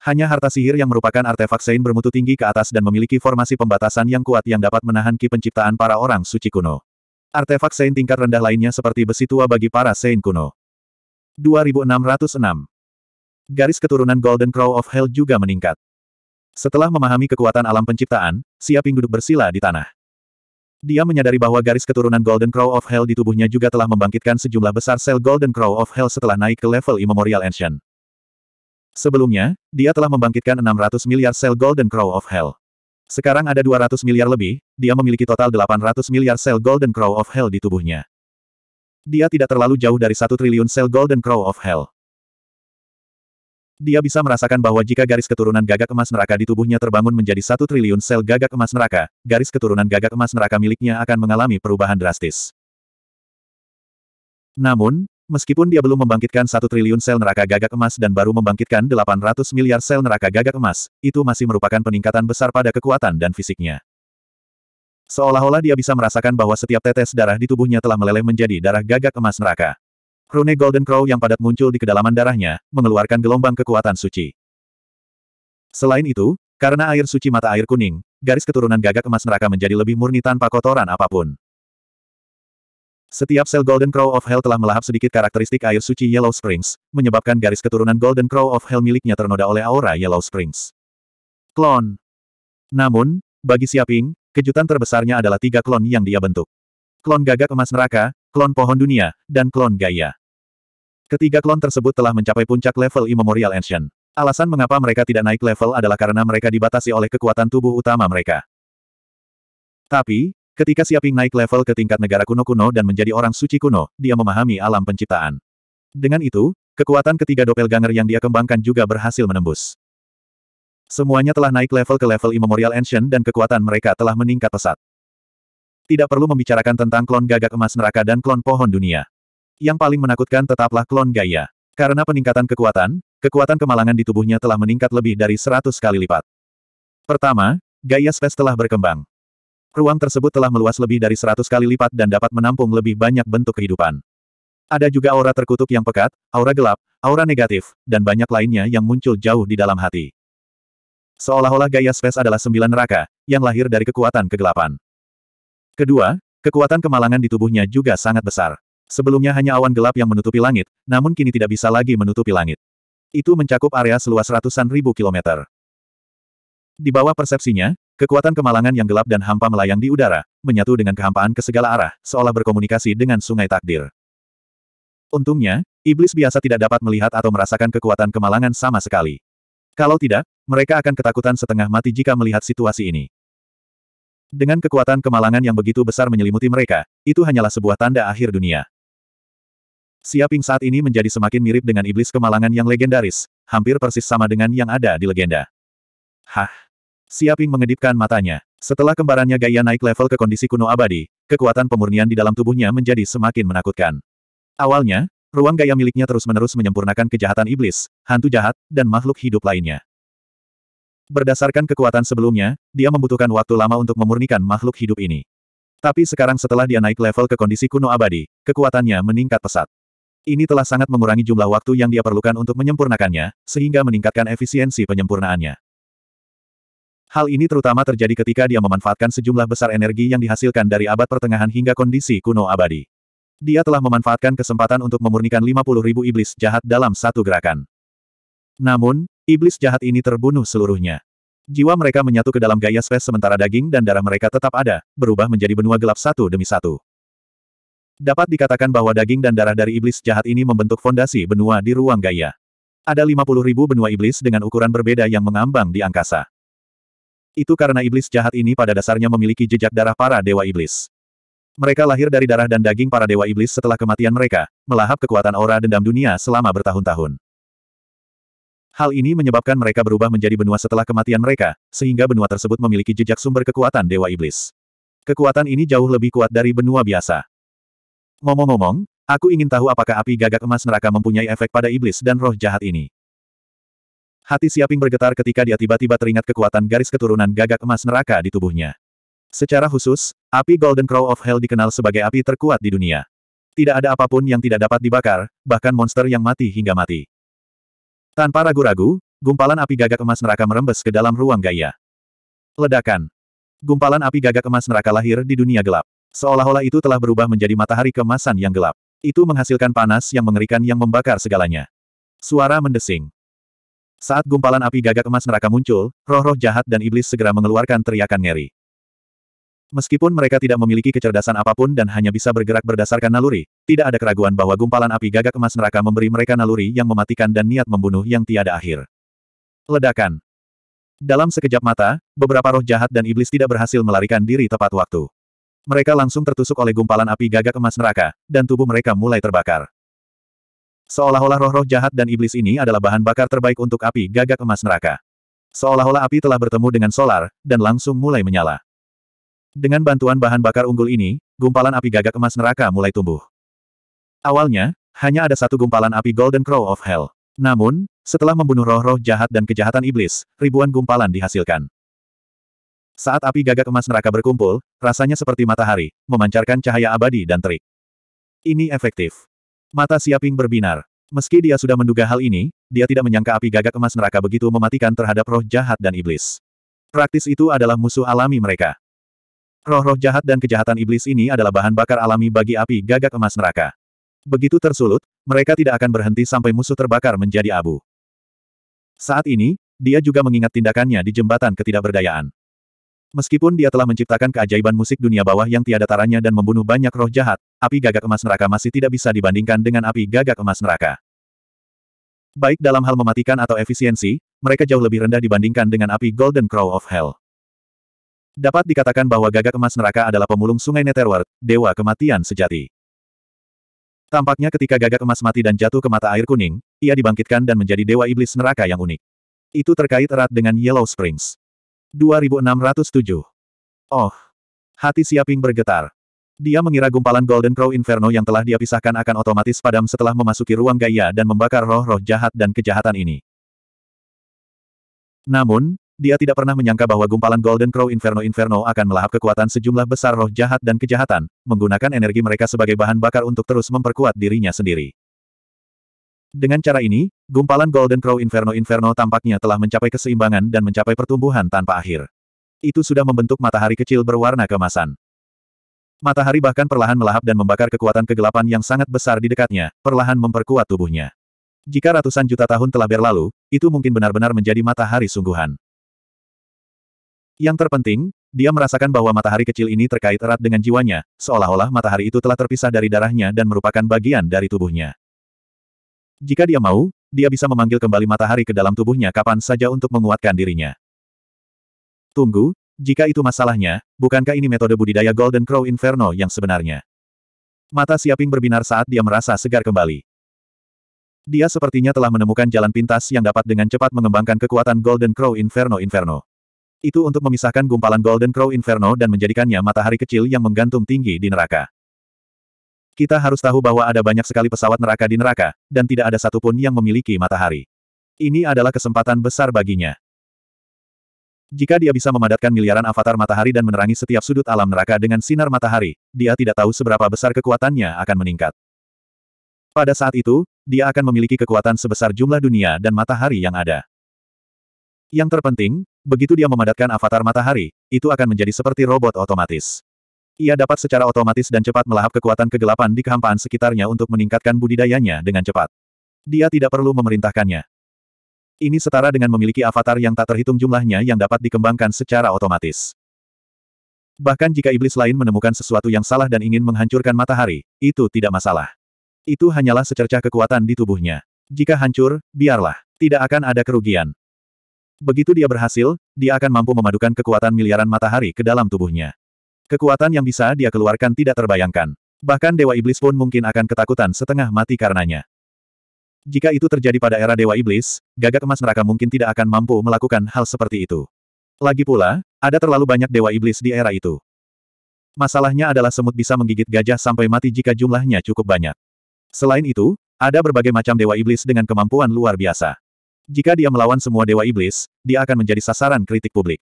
Hanya harta sihir yang merupakan artefak Sein bermutu tinggi ke atas dan memiliki formasi pembatasan yang kuat yang dapat menahan ki penciptaan para orang suci kuno. Artefak Sein tingkat rendah lainnya seperti besi tua bagi para Sein kuno. 2606 Garis keturunan Golden Crow of Hell juga meningkat. Setelah memahami kekuatan alam penciptaan, Siaping duduk bersila di tanah. Dia menyadari bahwa garis keturunan Golden Crow of Hell di tubuhnya juga telah membangkitkan sejumlah besar sel Golden Crow of Hell setelah naik ke level Immemorial Ancient. Sebelumnya, dia telah membangkitkan 600 miliar sel Golden Crow of Hell. Sekarang ada 200 miliar lebih, dia memiliki total 800 miliar sel Golden Crow of Hell di tubuhnya. Dia tidak terlalu jauh dari satu triliun sel Golden Crow of Hell. Dia bisa merasakan bahwa jika garis keturunan gagak emas neraka di tubuhnya terbangun menjadi satu triliun sel gagak emas neraka, garis keturunan gagak emas neraka miliknya akan mengalami perubahan drastis. Namun, Meskipun dia belum membangkitkan satu triliun sel neraka gagak emas dan baru membangkitkan 800 miliar sel neraka gagak emas, itu masih merupakan peningkatan besar pada kekuatan dan fisiknya. Seolah-olah dia bisa merasakan bahwa setiap tetes darah di tubuhnya telah meleleh menjadi darah gagak emas neraka. Rune Golden Crow yang padat muncul di kedalaman darahnya, mengeluarkan gelombang kekuatan suci. Selain itu, karena air suci mata air kuning, garis keturunan gagak emas neraka menjadi lebih murni tanpa kotoran apapun. Setiap sel Golden Crow of Hell telah melahap sedikit karakteristik air suci Yellow Springs, menyebabkan garis keturunan Golden Crow of Hell miliknya ternoda oleh aura Yellow Springs. Klon. Namun, bagi Siaping, kejutan terbesarnya adalah tiga klon yang dia bentuk. Klon gagak emas neraka, klon pohon dunia, dan klon gaya. Ketiga klon tersebut telah mencapai puncak level Immemorial Ancient. Alasan mengapa mereka tidak naik level adalah karena mereka dibatasi oleh kekuatan tubuh utama mereka. Tapi, Ketika Siaping naik level ke tingkat negara kuno-kuno dan menjadi orang suci kuno, dia memahami alam penciptaan. Dengan itu, kekuatan ketiga doppelganger yang dia kembangkan juga berhasil menembus. Semuanya telah naik level ke level Immemorial Ancient dan kekuatan mereka telah meningkat pesat. Tidak perlu membicarakan tentang klon gagak emas neraka dan klon pohon dunia. Yang paling menakutkan tetaplah klon gaya. Karena peningkatan kekuatan, kekuatan kemalangan di tubuhnya telah meningkat lebih dari 100 kali lipat. Pertama, gaya space telah berkembang. Ruang tersebut telah meluas lebih dari seratus kali lipat dan dapat menampung lebih banyak bentuk kehidupan. Ada juga aura terkutuk yang pekat, aura gelap, aura negatif, dan banyak lainnya yang muncul jauh di dalam hati. Seolah-olah gaya space adalah sembilan neraka, yang lahir dari kekuatan kegelapan. Kedua, kekuatan kemalangan di tubuhnya juga sangat besar. Sebelumnya hanya awan gelap yang menutupi langit, namun kini tidak bisa lagi menutupi langit. Itu mencakup area seluas ratusan ribu kilometer. Di bawah persepsinya, Kekuatan kemalangan yang gelap dan hampa melayang di udara, menyatu dengan kehampaan ke segala arah, seolah berkomunikasi dengan sungai takdir. Untungnya, iblis biasa tidak dapat melihat atau merasakan kekuatan kemalangan sama sekali. Kalau tidak, mereka akan ketakutan setengah mati jika melihat situasi ini. Dengan kekuatan kemalangan yang begitu besar menyelimuti mereka, itu hanyalah sebuah tanda akhir dunia. Siaping saat ini menjadi semakin mirip dengan iblis kemalangan yang legendaris, hampir persis sama dengan yang ada di legenda. Hah, Siaping mengedipkan matanya. Setelah kembarannya Gaia naik level ke kondisi kuno abadi, kekuatan pemurnian di dalam tubuhnya menjadi semakin menakutkan. Awalnya, ruang Gaia miliknya terus-menerus menyempurnakan kejahatan iblis, hantu jahat, dan makhluk hidup lainnya. Berdasarkan kekuatan sebelumnya, dia membutuhkan waktu lama untuk memurnikan makhluk hidup ini. Tapi sekarang setelah dia naik level ke kondisi kuno abadi, kekuatannya meningkat pesat. Ini telah sangat mengurangi jumlah waktu yang dia perlukan untuk menyempurnakannya, sehingga meningkatkan efisiensi penyempurnaannya. Hal ini terutama terjadi ketika dia memanfaatkan sejumlah besar energi yang dihasilkan dari abad pertengahan hingga kondisi kuno abadi. Dia telah memanfaatkan kesempatan untuk memurnikan 50 iblis jahat dalam satu gerakan. Namun, iblis jahat ini terbunuh seluruhnya. Jiwa mereka menyatu ke dalam gaya spes sementara daging dan darah mereka tetap ada, berubah menjadi benua gelap satu demi satu. Dapat dikatakan bahwa daging dan darah dari iblis jahat ini membentuk fondasi benua di ruang gaya. Ada 50 benua iblis dengan ukuran berbeda yang mengambang di angkasa. Itu karena iblis jahat ini pada dasarnya memiliki jejak darah para dewa iblis. Mereka lahir dari darah dan daging para dewa iblis setelah kematian mereka, melahap kekuatan aura dendam dunia selama bertahun-tahun. Hal ini menyebabkan mereka berubah menjadi benua setelah kematian mereka, sehingga benua tersebut memiliki jejak sumber kekuatan dewa iblis. Kekuatan ini jauh lebih kuat dari benua biasa. Ngomong-ngomong, aku ingin tahu apakah api gagak emas neraka mempunyai efek pada iblis dan roh jahat ini. Hati Siaping bergetar ketika dia tiba-tiba teringat kekuatan garis keturunan gagak emas neraka di tubuhnya. Secara khusus, api Golden Crow of Hell dikenal sebagai api terkuat di dunia. Tidak ada apapun yang tidak dapat dibakar, bahkan monster yang mati hingga mati. Tanpa ragu-ragu, gumpalan api gagak emas neraka merembes ke dalam ruang gaya. Ledakan. Gumpalan api gagak emas neraka lahir di dunia gelap. Seolah-olah itu telah berubah menjadi matahari kemasan yang gelap. Itu menghasilkan panas yang mengerikan yang membakar segalanya. Suara mendesing. Saat gumpalan api gagak emas neraka muncul, roh-roh jahat dan iblis segera mengeluarkan teriakan ngeri. Meskipun mereka tidak memiliki kecerdasan apapun dan hanya bisa bergerak berdasarkan naluri, tidak ada keraguan bahwa gumpalan api gagak emas neraka memberi mereka naluri yang mematikan dan niat membunuh yang tiada akhir. Ledakan. Dalam sekejap mata, beberapa roh jahat dan iblis tidak berhasil melarikan diri tepat waktu. Mereka langsung tertusuk oleh gumpalan api gagak emas neraka, dan tubuh mereka mulai terbakar. Seolah-olah roh-roh jahat dan iblis ini adalah bahan bakar terbaik untuk api gagak emas neraka. Seolah-olah api telah bertemu dengan solar, dan langsung mulai menyala. Dengan bantuan bahan bakar unggul ini, gumpalan api gagak emas neraka mulai tumbuh. Awalnya, hanya ada satu gumpalan api Golden Crow of Hell. Namun, setelah membunuh roh-roh jahat dan kejahatan iblis, ribuan gumpalan dihasilkan. Saat api gagak emas neraka berkumpul, rasanya seperti matahari, memancarkan cahaya abadi dan terik. Ini efektif. Mata Siaping berbinar. Meski dia sudah menduga hal ini, dia tidak menyangka api gagak emas neraka begitu mematikan terhadap roh jahat dan iblis. Praktis itu adalah musuh alami mereka. Roh-roh jahat dan kejahatan iblis ini adalah bahan bakar alami bagi api gagak emas neraka. Begitu tersulut, mereka tidak akan berhenti sampai musuh terbakar menjadi abu. Saat ini, dia juga mengingat tindakannya di jembatan ketidakberdayaan. Meskipun dia telah menciptakan keajaiban musik dunia bawah yang tiada taranya dan membunuh banyak roh jahat, api gagak emas neraka masih tidak bisa dibandingkan dengan api gagak emas neraka. Baik dalam hal mematikan atau efisiensi, mereka jauh lebih rendah dibandingkan dengan api Golden Crow of Hell. Dapat dikatakan bahwa gagak emas neraka adalah pemulung sungai Netherworld, dewa kematian sejati. Tampaknya ketika gagak emas mati dan jatuh ke mata air kuning, ia dibangkitkan dan menjadi dewa iblis neraka yang unik. Itu terkait erat dengan Yellow Springs. 2607. Oh. Hati Siaping bergetar. Dia mengira gumpalan Golden Crow Inferno yang telah dia pisahkan akan otomatis padam setelah memasuki ruang gaya dan membakar roh-roh jahat dan kejahatan ini. Namun, dia tidak pernah menyangka bahwa gumpalan Golden Crow Inferno Inferno akan melahap kekuatan sejumlah besar roh jahat dan kejahatan, menggunakan energi mereka sebagai bahan bakar untuk terus memperkuat dirinya sendiri. Dengan cara ini, Gumpalan Golden Crow Inferno Inferno tampaknya telah mencapai keseimbangan dan mencapai pertumbuhan tanpa akhir. Itu sudah membentuk matahari kecil berwarna kemasan. Matahari bahkan perlahan melahap dan membakar kekuatan kegelapan yang sangat besar di dekatnya, perlahan memperkuat tubuhnya. Jika ratusan juta tahun telah berlalu, itu mungkin benar-benar menjadi matahari sungguhan. Yang terpenting, dia merasakan bahwa matahari kecil ini terkait erat dengan jiwanya, seolah-olah matahari itu telah terpisah dari darahnya dan merupakan bagian dari tubuhnya. Jika dia mau, dia bisa memanggil kembali matahari ke dalam tubuhnya kapan saja untuk menguatkan dirinya. Tunggu, jika itu masalahnya, bukankah ini metode budidaya Golden Crow Inferno yang sebenarnya? Mata Siaping berbinar saat dia merasa segar kembali. Dia sepertinya telah menemukan jalan pintas yang dapat dengan cepat mengembangkan kekuatan Golden Crow Inferno Inferno. Itu untuk memisahkan gumpalan Golden Crow Inferno dan menjadikannya matahari kecil yang menggantung tinggi di neraka. Kita harus tahu bahwa ada banyak sekali pesawat neraka di neraka, dan tidak ada satupun yang memiliki matahari. Ini adalah kesempatan besar baginya. Jika dia bisa memadatkan miliaran avatar matahari dan menerangi setiap sudut alam neraka dengan sinar matahari, dia tidak tahu seberapa besar kekuatannya akan meningkat. Pada saat itu, dia akan memiliki kekuatan sebesar jumlah dunia dan matahari yang ada. Yang terpenting, begitu dia memadatkan avatar matahari, itu akan menjadi seperti robot otomatis. Ia dapat secara otomatis dan cepat melahap kekuatan kegelapan di kehampaan sekitarnya untuk meningkatkan budidayanya dengan cepat. Dia tidak perlu memerintahkannya. Ini setara dengan memiliki avatar yang tak terhitung jumlahnya yang dapat dikembangkan secara otomatis. Bahkan jika iblis lain menemukan sesuatu yang salah dan ingin menghancurkan matahari, itu tidak masalah. Itu hanyalah secercah kekuatan di tubuhnya. Jika hancur, biarlah. Tidak akan ada kerugian. Begitu dia berhasil, dia akan mampu memadukan kekuatan miliaran matahari ke dalam tubuhnya. Kekuatan yang bisa dia keluarkan tidak terbayangkan. Bahkan Dewa Iblis pun mungkin akan ketakutan setengah mati karenanya. Jika itu terjadi pada era Dewa Iblis, gagak emas neraka mungkin tidak akan mampu melakukan hal seperti itu. Lagi pula, ada terlalu banyak Dewa Iblis di era itu. Masalahnya adalah semut bisa menggigit gajah sampai mati jika jumlahnya cukup banyak. Selain itu, ada berbagai macam Dewa Iblis dengan kemampuan luar biasa. Jika dia melawan semua Dewa Iblis, dia akan menjadi sasaran kritik publik.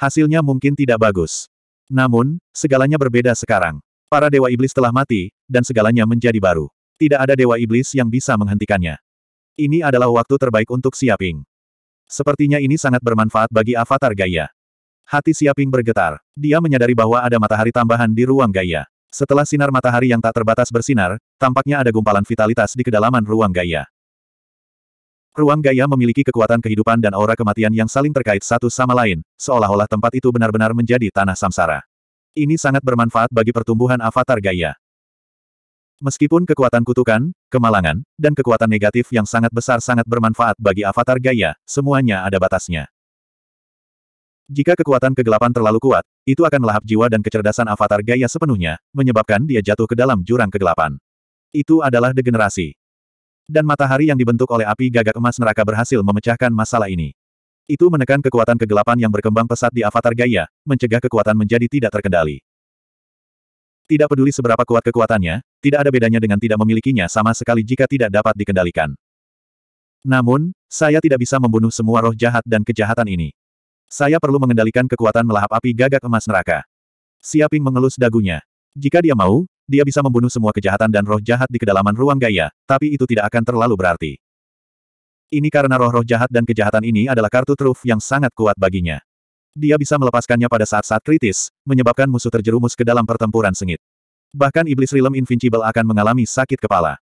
Hasilnya mungkin tidak bagus. Namun, segalanya berbeda sekarang. Para dewa iblis telah mati, dan segalanya menjadi baru. Tidak ada dewa iblis yang bisa menghentikannya. Ini adalah waktu terbaik untuk Siaping. Sepertinya ini sangat bermanfaat bagi avatar Gaia. Hati Siaping bergetar. Dia menyadari bahwa ada matahari tambahan di ruang Gaia. Setelah sinar matahari yang tak terbatas bersinar, tampaknya ada gumpalan vitalitas di kedalaman ruang Gaia. Ruang gaya memiliki kekuatan kehidupan dan aura kematian yang saling terkait satu sama lain, seolah-olah tempat itu benar-benar menjadi tanah samsara. Ini sangat bermanfaat bagi pertumbuhan avatar gaya. Meskipun kekuatan kutukan, kemalangan, dan kekuatan negatif yang sangat besar sangat bermanfaat bagi avatar gaya, semuanya ada batasnya. Jika kekuatan kegelapan terlalu kuat, itu akan melahap jiwa dan kecerdasan avatar gaya sepenuhnya, menyebabkan dia jatuh ke dalam jurang kegelapan. Itu adalah degenerasi dan matahari yang dibentuk oleh api gagak emas neraka berhasil memecahkan masalah ini. Itu menekan kekuatan kegelapan yang berkembang pesat di avatar Gaia, mencegah kekuatan menjadi tidak terkendali. Tidak peduli seberapa kuat kekuatannya, tidak ada bedanya dengan tidak memilikinya sama sekali jika tidak dapat dikendalikan. Namun, saya tidak bisa membunuh semua roh jahat dan kejahatan ini. Saya perlu mengendalikan kekuatan melahap api gagak emas neraka. Siaping mengelus dagunya. Jika dia mau, dia bisa membunuh semua kejahatan dan roh jahat di kedalaman ruang gaya, tapi itu tidak akan terlalu berarti. Ini karena roh-roh jahat dan kejahatan ini adalah kartu truf yang sangat kuat baginya. Dia bisa melepaskannya pada saat-saat kritis, menyebabkan musuh terjerumus ke dalam pertempuran sengit. Bahkan iblis Rilem Invincible akan mengalami sakit kepala.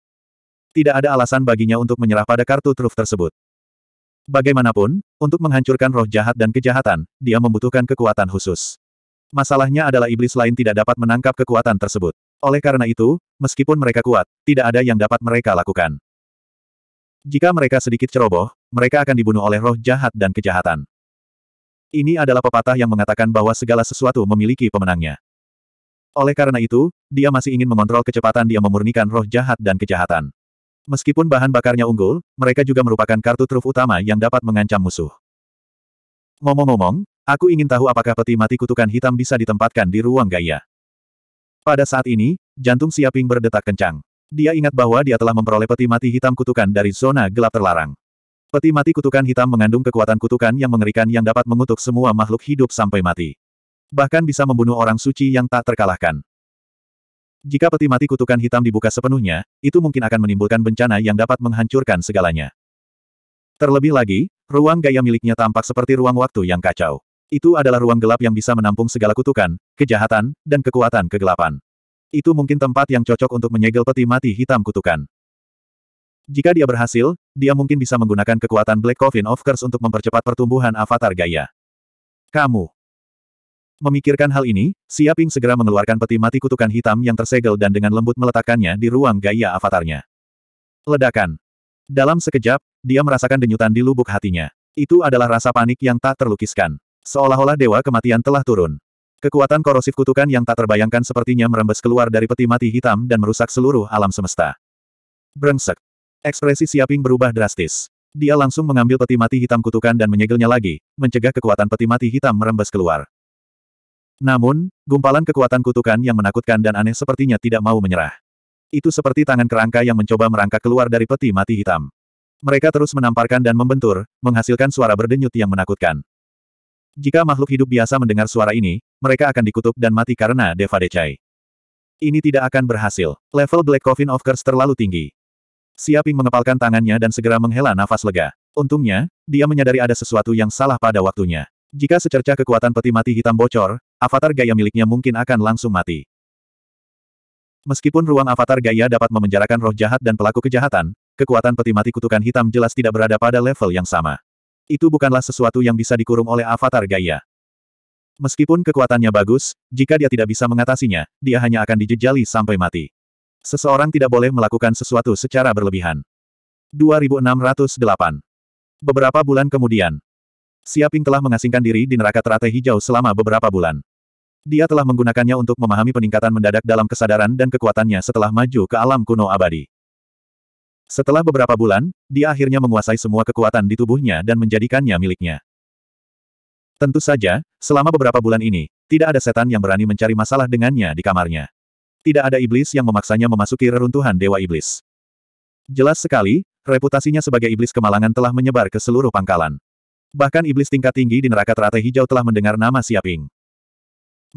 Tidak ada alasan baginya untuk menyerah pada kartu truf tersebut. Bagaimanapun, untuk menghancurkan roh jahat dan kejahatan, dia membutuhkan kekuatan khusus. Masalahnya adalah iblis lain tidak dapat menangkap kekuatan tersebut. Oleh karena itu, meskipun mereka kuat, tidak ada yang dapat mereka lakukan. Jika mereka sedikit ceroboh, mereka akan dibunuh oleh roh jahat dan kejahatan. Ini adalah pepatah yang mengatakan bahwa segala sesuatu memiliki pemenangnya. Oleh karena itu, dia masih ingin mengontrol kecepatan dia memurnikan roh jahat dan kejahatan. Meskipun bahan bakarnya unggul, mereka juga merupakan kartu truf utama yang dapat mengancam musuh. Ngomong-ngomong, aku ingin tahu apakah peti mati kutukan hitam bisa ditempatkan di ruang gaya. Pada saat ini, jantung Siaping berdetak kencang. Dia ingat bahwa dia telah memperoleh peti mati hitam kutukan dari zona gelap terlarang. Peti mati kutukan hitam mengandung kekuatan kutukan yang mengerikan yang dapat mengutuk semua makhluk hidup sampai mati. Bahkan bisa membunuh orang suci yang tak terkalahkan. Jika peti mati kutukan hitam dibuka sepenuhnya, itu mungkin akan menimbulkan bencana yang dapat menghancurkan segalanya. Terlebih lagi, ruang gaya miliknya tampak seperti ruang waktu yang kacau. Itu adalah ruang gelap yang bisa menampung segala kutukan, kejahatan, dan kekuatan kegelapan. Itu mungkin tempat yang cocok untuk menyegel peti mati hitam kutukan. Jika dia berhasil, dia mungkin bisa menggunakan kekuatan Black Coffin of Curse untuk mempercepat pertumbuhan avatar gaya. Kamu. Memikirkan hal ini, Siaping segera mengeluarkan peti mati kutukan hitam yang tersegel dan dengan lembut meletakkannya di ruang gaya avatarnya. Ledakan. Dalam sekejap, dia merasakan denyutan di lubuk hatinya. Itu adalah rasa panik yang tak terlukiskan. Seolah-olah dewa kematian telah turun. Kekuatan korosif kutukan yang tak terbayangkan sepertinya merembes keluar dari peti mati hitam dan merusak seluruh alam semesta. Brengsek. Ekspresi Siaping berubah drastis. Dia langsung mengambil peti mati hitam kutukan dan menyegelnya lagi, mencegah kekuatan peti mati hitam merembes keluar. Namun, gumpalan kekuatan kutukan yang menakutkan dan aneh sepertinya tidak mau menyerah. Itu seperti tangan kerangka yang mencoba merangkak keluar dari peti mati hitam. Mereka terus menamparkan dan membentur, menghasilkan suara berdenyut yang menakutkan. Jika makhluk hidup biasa mendengar suara ini, mereka akan dikutuk dan mati karena Deva Decai. Ini tidak akan berhasil. Level Black Coffin of Curse terlalu tinggi. Siaping mengepalkan tangannya dan segera menghela nafas lega. Untungnya, dia menyadari ada sesuatu yang salah pada waktunya. Jika secerca kekuatan peti mati hitam bocor, avatar gaya miliknya mungkin akan langsung mati. Meskipun ruang avatar gaya dapat memenjarakan roh jahat dan pelaku kejahatan, kekuatan peti mati kutukan hitam jelas tidak berada pada level yang sama. Itu bukanlah sesuatu yang bisa dikurung oleh avatar Gaia. Meskipun kekuatannya bagus, jika dia tidak bisa mengatasinya, dia hanya akan dijejali sampai mati. Seseorang tidak boleh melakukan sesuatu secara berlebihan. 2608 Beberapa bulan kemudian, Siaping telah mengasingkan diri di neraka teratai hijau selama beberapa bulan. Dia telah menggunakannya untuk memahami peningkatan mendadak dalam kesadaran dan kekuatannya setelah maju ke alam kuno abadi. Setelah beberapa bulan, dia akhirnya menguasai semua kekuatan di tubuhnya dan menjadikannya miliknya. Tentu saja, selama beberapa bulan ini, tidak ada setan yang berani mencari masalah dengannya di kamarnya. Tidak ada iblis yang memaksanya memasuki reruntuhan Dewa Iblis. Jelas sekali, reputasinya sebagai iblis kemalangan telah menyebar ke seluruh pangkalan. Bahkan iblis tingkat tinggi di neraka teratai hijau telah mendengar nama Siaping.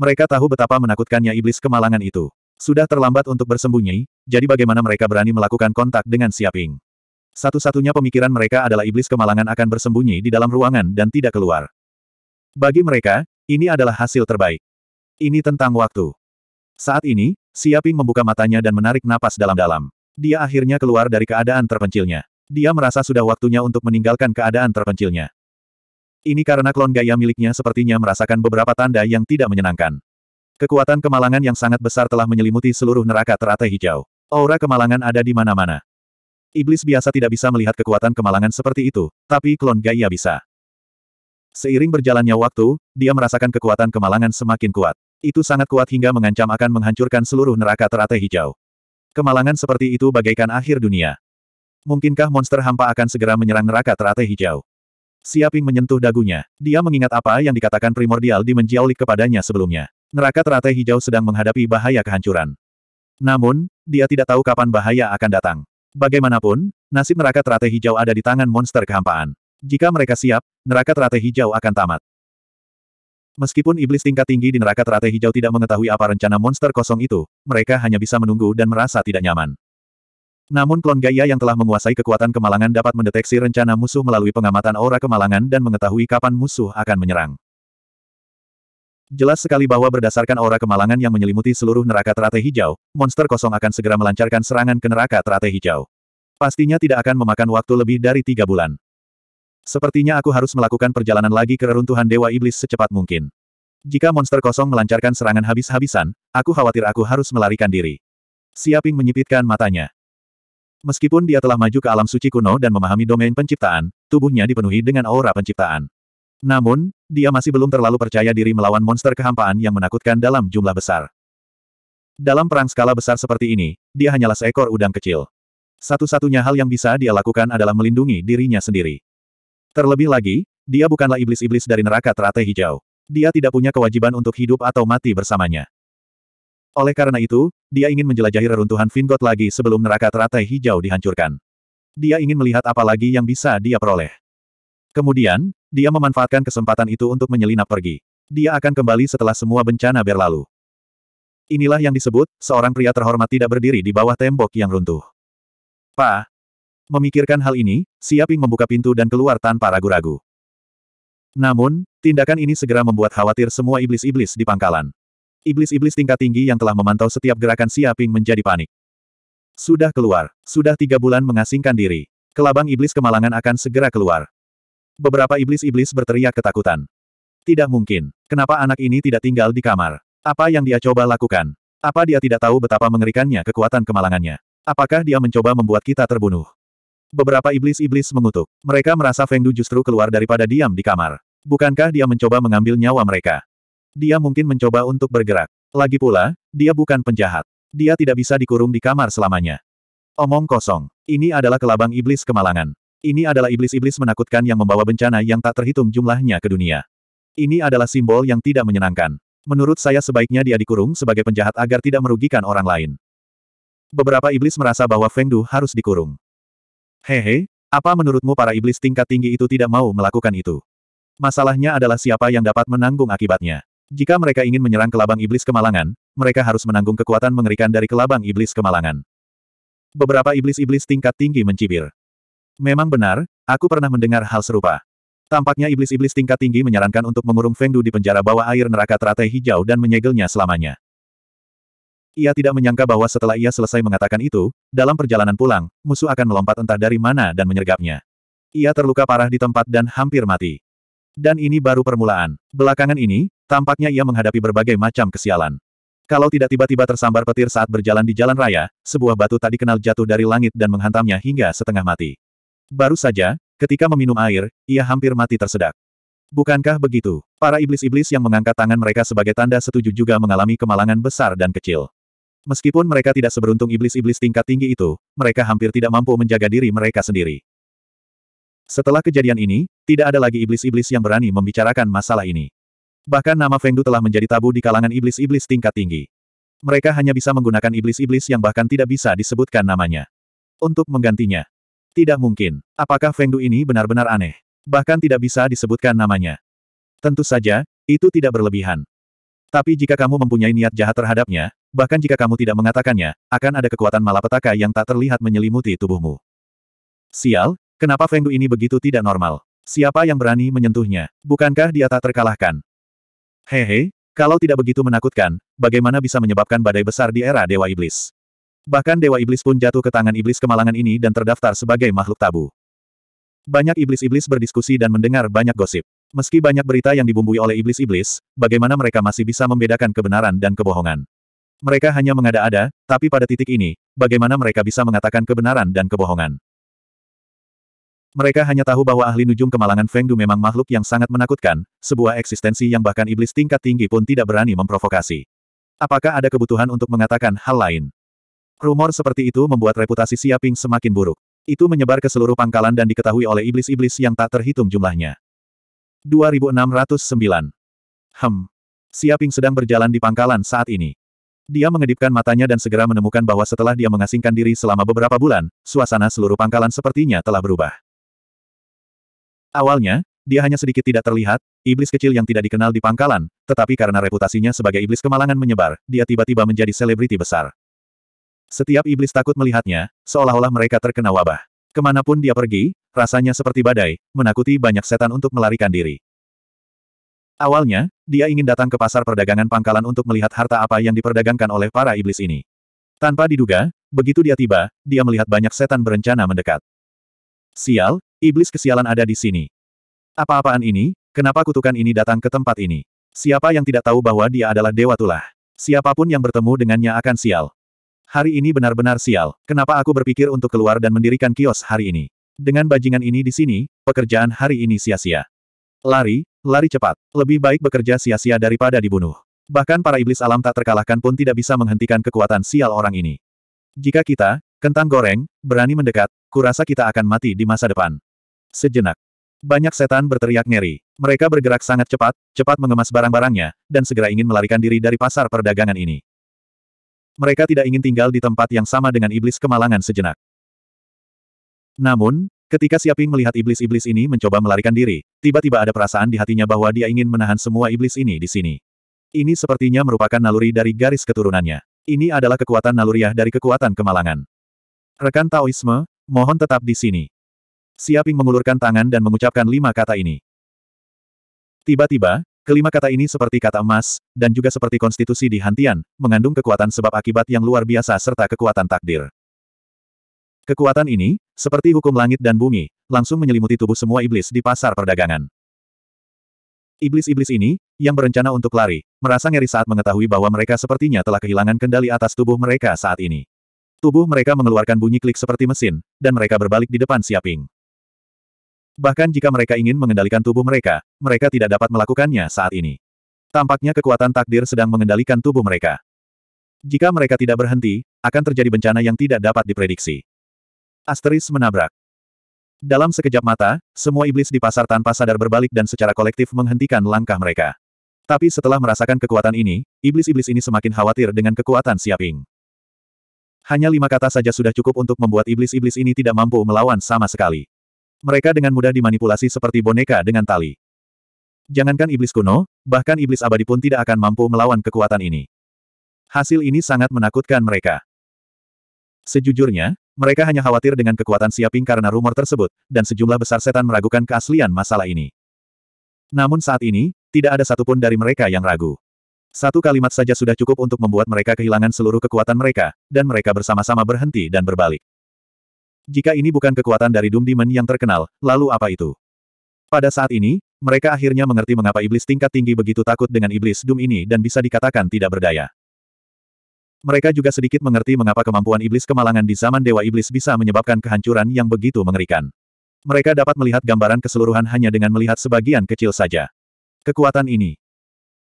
Mereka tahu betapa menakutkannya iblis kemalangan itu. Sudah terlambat untuk bersembunyi, jadi bagaimana mereka berani melakukan kontak dengan Siaping? Satu-satunya pemikiran mereka adalah iblis kemalangan akan bersembunyi di dalam ruangan dan tidak keluar. Bagi mereka, ini adalah hasil terbaik. Ini tentang waktu. Saat ini, Siaping membuka matanya dan menarik napas dalam-dalam. Dia akhirnya keluar dari keadaan terpencilnya. Dia merasa sudah waktunya untuk meninggalkan keadaan terpencilnya. Ini karena klon gaya miliknya sepertinya merasakan beberapa tanda yang tidak menyenangkan. Kekuatan kemalangan yang sangat besar telah menyelimuti seluruh neraka teratai hijau. Aura kemalangan ada di mana-mana. Iblis biasa tidak bisa melihat kekuatan kemalangan seperti itu, tapi klon Gaia bisa. Seiring berjalannya waktu, dia merasakan kekuatan kemalangan semakin kuat. Itu sangat kuat hingga mengancam akan menghancurkan seluruh neraka teratai hijau. Kemalangan seperti itu bagaikan akhir dunia. Mungkinkah monster hampa akan segera menyerang neraka teratai hijau? Siaping menyentuh dagunya. Dia mengingat apa yang dikatakan primordial di menjiaulik kepadanya sebelumnya. Neraka teratai hijau sedang menghadapi bahaya kehancuran. Namun, dia tidak tahu kapan bahaya akan datang. Bagaimanapun, nasib neraka teratai hijau ada di tangan monster kehampaan. Jika mereka siap, neraka teratai hijau akan tamat. Meskipun iblis tingkat tinggi di neraka teratai hijau tidak mengetahui apa rencana monster kosong itu, mereka hanya bisa menunggu dan merasa tidak nyaman. Namun klon Gaia yang telah menguasai kekuatan kemalangan dapat mendeteksi rencana musuh melalui pengamatan aura kemalangan dan mengetahui kapan musuh akan menyerang. Jelas sekali bahwa berdasarkan aura kemalangan yang menyelimuti seluruh neraka teratai hijau, monster kosong akan segera melancarkan serangan ke neraka teratai hijau. Pastinya tidak akan memakan waktu lebih dari tiga bulan. Sepertinya aku harus melakukan perjalanan lagi ke reruntuhan Dewa Iblis secepat mungkin. Jika monster kosong melancarkan serangan habis-habisan, aku khawatir aku harus melarikan diri. Siaping menyipitkan matanya. Meskipun dia telah maju ke alam suci kuno dan memahami domain penciptaan, tubuhnya dipenuhi dengan aura penciptaan. Namun, dia masih belum terlalu percaya diri melawan monster kehampaan yang menakutkan dalam jumlah besar. Dalam perang skala besar seperti ini, dia hanyalah seekor udang kecil. Satu-satunya hal yang bisa dia lakukan adalah melindungi dirinya sendiri. Terlebih lagi, dia bukanlah iblis-iblis dari neraka teratai hijau. Dia tidak punya kewajiban untuk hidup atau mati bersamanya. Oleh karena itu, dia ingin menjelajahi reruntuhan Vingot lagi sebelum neraka teratai hijau dihancurkan. Dia ingin melihat apa lagi yang bisa dia peroleh. Kemudian, dia memanfaatkan kesempatan itu untuk menyelinap pergi. Dia akan kembali setelah semua bencana berlalu. Inilah yang disebut, seorang pria terhormat tidak berdiri di bawah tembok yang runtuh. Pa. Memikirkan hal ini, Siaping membuka pintu dan keluar tanpa ragu-ragu. Namun, tindakan ini segera membuat khawatir semua iblis-iblis di pangkalan. Iblis-iblis tingkat tinggi yang telah memantau setiap gerakan Siaping menjadi panik. Sudah keluar, sudah tiga bulan mengasingkan diri. Kelabang iblis kemalangan akan segera keluar. Beberapa iblis-iblis berteriak ketakutan. Tidak mungkin. Kenapa anak ini tidak tinggal di kamar? Apa yang dia coba lakukan? Apa dia tidak tahu betapa mengerikannya kekuatan kemalangannya? Apakah dia mencoba membuat kita terbunuh? Beberapa iblis-iblis mengutuk. Mereka merasa Feng Du justru keluar daripada diam di kamar. Bukankah dia mencoba mengambil nyawa mereka? Dia mungkin mencoba untuk bergerak. Lagi pula, dia bukan penjahat. Dia tidak bisa dikurung di kamar selamanya. Omong kosong. Ini adalah kelabang iblis kemalangan. Ini adalah iblis-iblis menakutkan yang membawa bencana yang tak terhitung jumlahnya ke dunia. Ini adalah simbol yang tidak menyenangkan. Menurut saya sebaiknya dia dikurung sebagai penjahat agar tidak merugikan orang lain. Beberapa iblis merasa bahwa Feng Du harus dikurung. Hehe, apa menurutmu para iblis tingkat tinggi itu tidak mau melakukan itu? Masalahnya adalah siapa yang dapat menanggung akibatnya. Jika mereka ingin menyerang kelabang iblis kemalangan, mereka harus menanggung kekuatan mengerikan dari kelabang iblis kemalangan. Beberapa iblis-iblis tingkat tinggi mencibir. Memang benar, aku pernah mendengar hal serupa. Tampaknya iblis-iblis tingkat tinggi menyarankan untuk mengurung Feng di penjara bawah air neraka teratai hijau dan menyegelnya selamanya. Ia tidak menyangka bahwa setelah ia selesai mengatakan itu, dalam perjalanan pulang, musuh akan melompat entah dari mana dan menyergapnya. Ia terluka parah di tempat dan hampir mati. Dan ini baru permulaan. Belakangan ini, tampaknya ia menghadapi berbagai macam kesialan. Kalau tidak tiba-tiba tersambar petir saat berjalan di jalan raya, sebuah batu tak dikenal jatuh dari langit dan menghantamnya hingga setengah mati. Baru saja, ketika meminum air, ia hampir mati tersedak. Bukankah begitu? Para iblis-iblis yang mengangkat tangan mereka sebagai tanda setuju juga mengalami kemalangan besar dan kecil. Meskipun mereka tidak seberuntung iblis-iblis tingkat tinggi itu, mereka hampir tidak mampu menjaga diri mereka sendiri. Setelah kejadian ini, tidak ada lagi iblis-iblis yang berani membicarakan masalah ini. Bahkan nama Fengdu telah menjadi tabu di kalangan iblis-iblis tingkat tinggi. Mereka hanya bisa menggunakan iblis-iblis yang bahkan tidak bisa disebutkan namanya. Untuk menggantinya, tidak mungkin. Apakah Fengdu ini benar-benar aneh? Bahkan tidak bisa disebutkan namanya. Tentu saja, itu tidak berlebihan. Tapi jika kamu mempunyai niat jahat terhadapnya, bahkan jika kamu tidak mengatakannya, akan ada kekuatan malapetaka yang tak terlihat menyelimuti tubuhmu. Sial, kenapa Fengdu ini begitu tidak normal? Siapa yang berani menyentuhnya? Bukankah dia tak terkalahkan? Hehe, kalau tidak begitu menakutkan, bagaimana bisa menyebabkan badai besar di era Dewa Iblis? Bahkan Dewa Iblis pun jatuh ke tangan Iblis Kemalangan ini dan terdaftar sebagai makhluk tabu. Banyak iblis-iblis berdiskusi dan mendengar banyak gosip. Meski banyak berita yang dibumbui oleh iblis-iblis, bagaimana mereka masih bisa membedakan kebenaran dan kebohongan? Mereka hanya mengada-ada, tapi pada titik ini, bagaimana mereka bisa mengatakan kebenaran dan kebohongan? Mereka hanya tahu bahwa ahli nujum kemalangan Feng Du memang makhluk yang sangat menakutkan, sebuah eksistensi yang bahkan iblis tingkat tinggi pun tidak berani memprovokasi. Apakah ada kebutuhan untuk mengatakan hal lain? Rumor seperti itu membuat reputasi Siaping semakin buruk. Itu menyebar ke seluruh pangkalan dan diketahui oleh iblis-iblis yang tak terhitung jumlahnya. 2609 Hem. Siaping sedang berjalan di pangkalan saat ini. Dia mengedipkan matanya dan segera menemukan bahwa setelah dia mengasingkan diri selama beberapa bulan, suasana seluruh pangkalan sepertinya telah berubah. Awalnya, dia hanya sedikit tidak terlihat, iblis kecil yang tidak dikenal di pangkalan, tetapi karena reputasinya sebagai iblis kemalangan menyebar, dia tiba-tiba menjadi selebriti besar. Setiap iblis takut melihatnya, seolah-olah mereka terkena wabah. Kemanapun dia pergi, rasanya seperti badai, menakuti banyak setan untuk melarikan diri. Awalnya, dia ingin datang ke pasar perdagangan pangkalan untuk melihat harta apa yang diperdagangkan oleh para iblis ini. Tanpa diduga, begitu dia tiba, dia melihat banyak setan berencana mendekat. Sial, iblis kesialan ada di sini. Apa-apaan ini, kenapa kutukan ini datang ke tempat ini? Siapa yang tidak tahu bahwa dia adalah Dewa Tulah? Siapapun yang bertemu dengannya akan sial. Hari ini benar-benar sial. Kenapa aku berpikir untuk keluar dan mendirikan kios hari ini? Dengan bajingan ini di sini, pekerjaan hari ini sia-sia. Lari, lari cepat. Lebih baik bekerja sia-sia daripada dibunuh. Bahkan para iblis alam tak terkalahkan pun tidak bisa menghentikan kekuatan sial orang ini. Jika kita, kentang goreng, berani mendekat, kurasa kita akan mati di masa depan. Sejenak. Banyak setan berteriak ngeri. Mereka bergerak sangat cepat, cepat mengemas barang-barangnya, dan segera ingin melarikan diri dari pasar perdagangan ini mereka tidak ingin tinggal di tempat yang sama dengan iblis kemalangan sejenak. Namun, ketika Siaping melihat iblis-iblis ini mencoba melarikan diri, tiba-tiba ada perasaan di hatinya bahwa dia ingin menahan semua iblis ini di sini. Ini sepertinya merupakan naluri dari garis keturunannya. Ini adalah kekuatan naluriah dari kekuatan kemalangan. Rekan Taoisme, mohon tetap di sini. Siaping mengulurkan tangan dan mengucapkan lima kata ini. Tiba-tiba, Kelima kata ini seperti kata emas, dan juga seperti konstitusi di Hantian, mengandung kekuatan sebab akibat yang luar biasa serta kekuatan takdir. Kekuatan ini, seperti hukum langit dan bumi, langsung menyelimuti tubuh semua iblis di pasar perdagangan. Iblis-iblis ini, yang berencana untuk lari, merasa ngeri saat mengetahui bahwa mereka sepertinya telah kehilangan kendali atas tubuh mereka saat ini. Tubuh mereka mengeluarkan bunyi klik seperti mesin, dan mereka berbalik di depan Siaping. Bahkan jika mereka ingin mengendalikan tubuh mereka, mereka tidak dapat melakukannya saat ini. Tampaknya kekuatan takdir sedang mengendalikan tubuh mereka. Jika mereka tidak berhenti, akan terjadi bencana yang tidak dapat diprediksi. Asteris menabrak. Dalam sekejap mata, semua iblis di pasar tanpa sadar berbalik dan secara kolektif menghentikan langkah mereka. Tapi setelah merasakan kekuatan ini, iblis-iblis ini semakin khawatir dengan kekuatan Siaping. Hanya lima kata saja sudah cukup untuk membuat iblis-iblis ini tidak mampu melawan sama sekali. Mereka dengan mudah dimanipulasi seperti boneka dengan tali. Jangankan iblis kuno, bahkan iblis abadi pun tidak akan mampu melawan kekuatan ini. Hasil ini sangat menakutkan mereka. Sejujurnya, mereka hanya khawatir dengan kekuatan Siaping karena rumor tersebut, dan sejumlah besar setan meragukan keaslian masalah ini. Namun saat ini, tidak ada satupun dari mereka yang ragu. Satu kalimat saja sudah cukup untuk membuat mereka kehilangan seluruh kekuatan mereka, dan mereka bersama-sama berhenti dan berbalik. Jika ini bukan kekuatan dari Doom Demon yang terkenal, lalu apa itu? Pada saat ini, mereka akhirnya mengerti mengapa iblis tingkat tinggi begitu takut dengan iblis Doom ini dan bisa dikatakan tidak berdaya. Mereka juga sedikit mengerti mengapa kemampuan iblis kemalangan di zaman Dewa Iblis bisa menyebabkan kehancuran yang begitu mengerikan. Mereka dapat melihat gambaran keseluruhan hanya dengan melihat sebagian kecil saja. Kekuatan ini.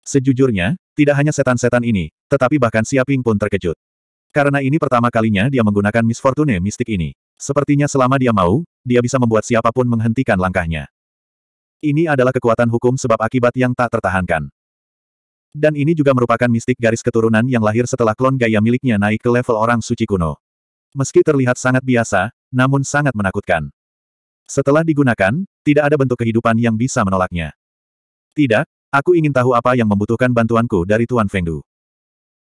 Sejujurnya, tidak hanya setan-setan ini, tetapi bahkan Siaping pun terkejut. Karena ini pertama kalinya dia menggunakan misfortune mistik ini. Sepertinya selama dia mau, dia bisa membuat siapapun menghentikan langkahnya. Ini adalah kekuatan hukum sebab akibat yang tak tertahankan. Dan ini juga merupakan mistik garis keturunan yang lahir setelah klon gaya miliknya naik ke level orang suci kuno. Meski terlihat sangat biasa, namun sangat menakutkan. Setelah digunakan, tidak ada bentuk kehidupan yang bisa menolaknya. Tidak, aku ingin tahu apa yang membutuhkan bantuanku dari Tuan Fengdu.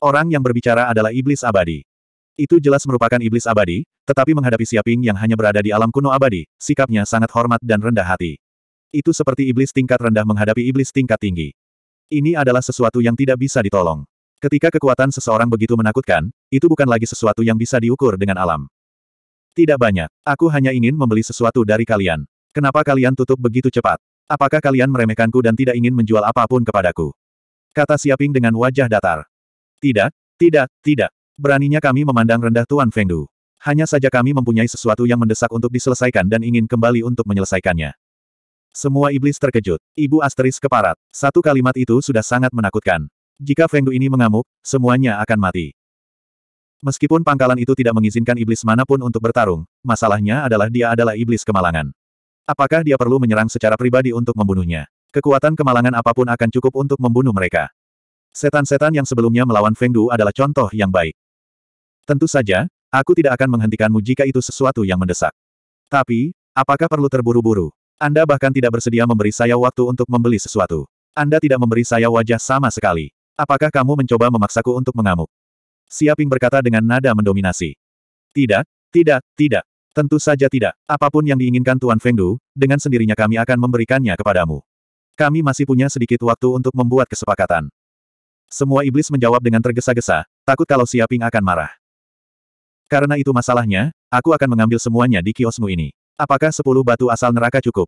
Orang yang berbicara adalah iblis abadi. Itu jelas merupakan iblis abadi, tetapi menghadapi Siaping yang hanya berada di alam kuno abadi, sikapnya sangat hormat dan rendah hati. Itu seperti iblis tingkat rendah menghadapi iblis tingkat tinggi. Ini adalah sesuatu yang tidak bisa ditolong. Ketika kekuatan seseorang begitu menakutkan, itu bukan lagi sesuatu yang bisa diukur dengan alam. Tidak banyak. Aku hanya ingin membeli sesuatu dari kalian. Kenapa kalian tutup begitu cepat? Apakah kalian meremehkanku dan tidak ingin menjual apapun kepadaku? Kata Siaping dengan wajah datar. Tidak, tidak, tidak. Beraninya kami memandang rendah Tuan Fengdu. Hanya saja kami mempunyai sesuatu yang mendesak untuk diselesaikan dan ingin kembali untuk menyelesaikannya. Semua iblis terkejut. Ibu asteris keparat. Satu kalimat itu sudah sangat menakutkan. Jika Fengdu ini mengamuk, semuanya akan mati. Meskipun pangkalan itu tidak mengizinkan iblis manapun untuk bertarung, masalahnya adalah dia adalah iblis kemalangan. Apakah dia perlu menyerang secara pribadi untuk membunuhnya? Kekuatan kemalangan apapun akan cukup untuk membunuh mereka. Setan-setan yang sebelumnya melawan Fengdu adalah contoh yang baik. Tentu saja, aku tidak akan menghentikanmu jika itu sesuatu yang mendesak. Tapi, apakah perlu terburu-buru? Anda bahkan tidak bersedia memberi saya waktu untuk membeli sesuatu. Anda tidak memberi saya wajah sama sekali. Apakah kamu mencoba memaksaku untuk mengamuk? Siaping berkata dengan nada mendominasi. Tidak, tidak, tidak. Tentu saja tidak. Apapun yang diinginkan Tuan Fengdu, dengan sendirinya kami akan memberikannya kepadamu. Kami masih punya sedikit waktu untuk membuat kesepakatan. Semua iblis menjawab dengan tergesa-gesa, takut kalau Siaping akan marah. Karena itu masalahnya, aku akan mengambil semuanya di kiosmu ini. Apakah sepuluh batu asal neraka cukup?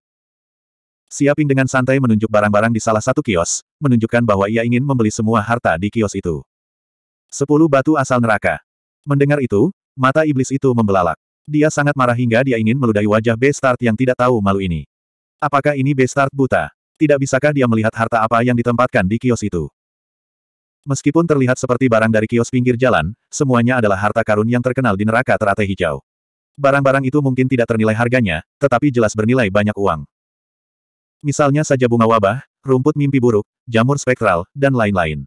Siaping dengan santai menunjuk barang-barang di salah satu kios, menunjukkan bahwa ia ingin membeli semua harta di kios itu. Sepuluh batu asal neraka. Mendengar itu, mata iblis itu membelalak. Dia sangat marah hingga dia ingin meludahi wajah Bestart yang tidak tahu malu ini. Apakah ini Bestart buta? Tidak bisakah dia melihat harta apa yang ditempatkan di kios itu? Meskipun terlihat seperti barang dari kios pinggir jalan, semuanya adalah harta karun yang terkenal di neraka teratai hijau. Barang-barang itu mungkin tidak ternilai harganya, tetapi jelas bernilai banyak uang. Misalnya saja bunga wabah, rumput mimpi buruk, jamur spektral, dan lain-lain.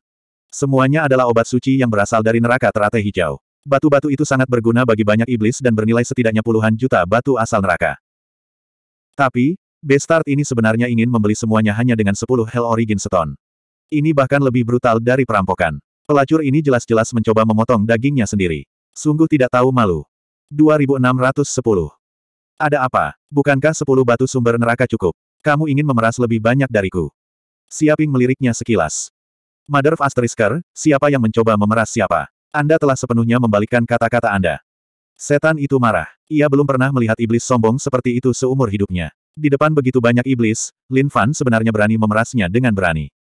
Semuanya adalah obat suci yang berasal dari neraka teratai hijau. Batu-batu itu sangat berguna bagi banyak iblis dan bernilai setidaknya puluhan juta batu asal neraka. Tapi, Bestart ini sebenarnya ingin membeli semuanya hanya dengan 10 Hell Origin Stone. Ini bahkan lebih brutal dari perampokan. Pelacur ini jelas-jelas mencoba memotong dagingnya sendiri. Sungguh tidak tahu malu. 2610. Ada apa? Bukankah 10 batu sumber neraka cukup? Kamu ingin memeras lebih banyak dariku? Siaping meliriknya sekilas. Mother of Asterisker, siapa yang mencoba memeras siapa? Anda telah sepenuhnya membalikkan kata-kata Anda. Setan itu marah. Ia belum pernah melihat iblis sombong seperti itu seumur hidupnya. Di depan begitu banyak iblis, Lin Fan sebenarnya berani memerasnya dengan berani.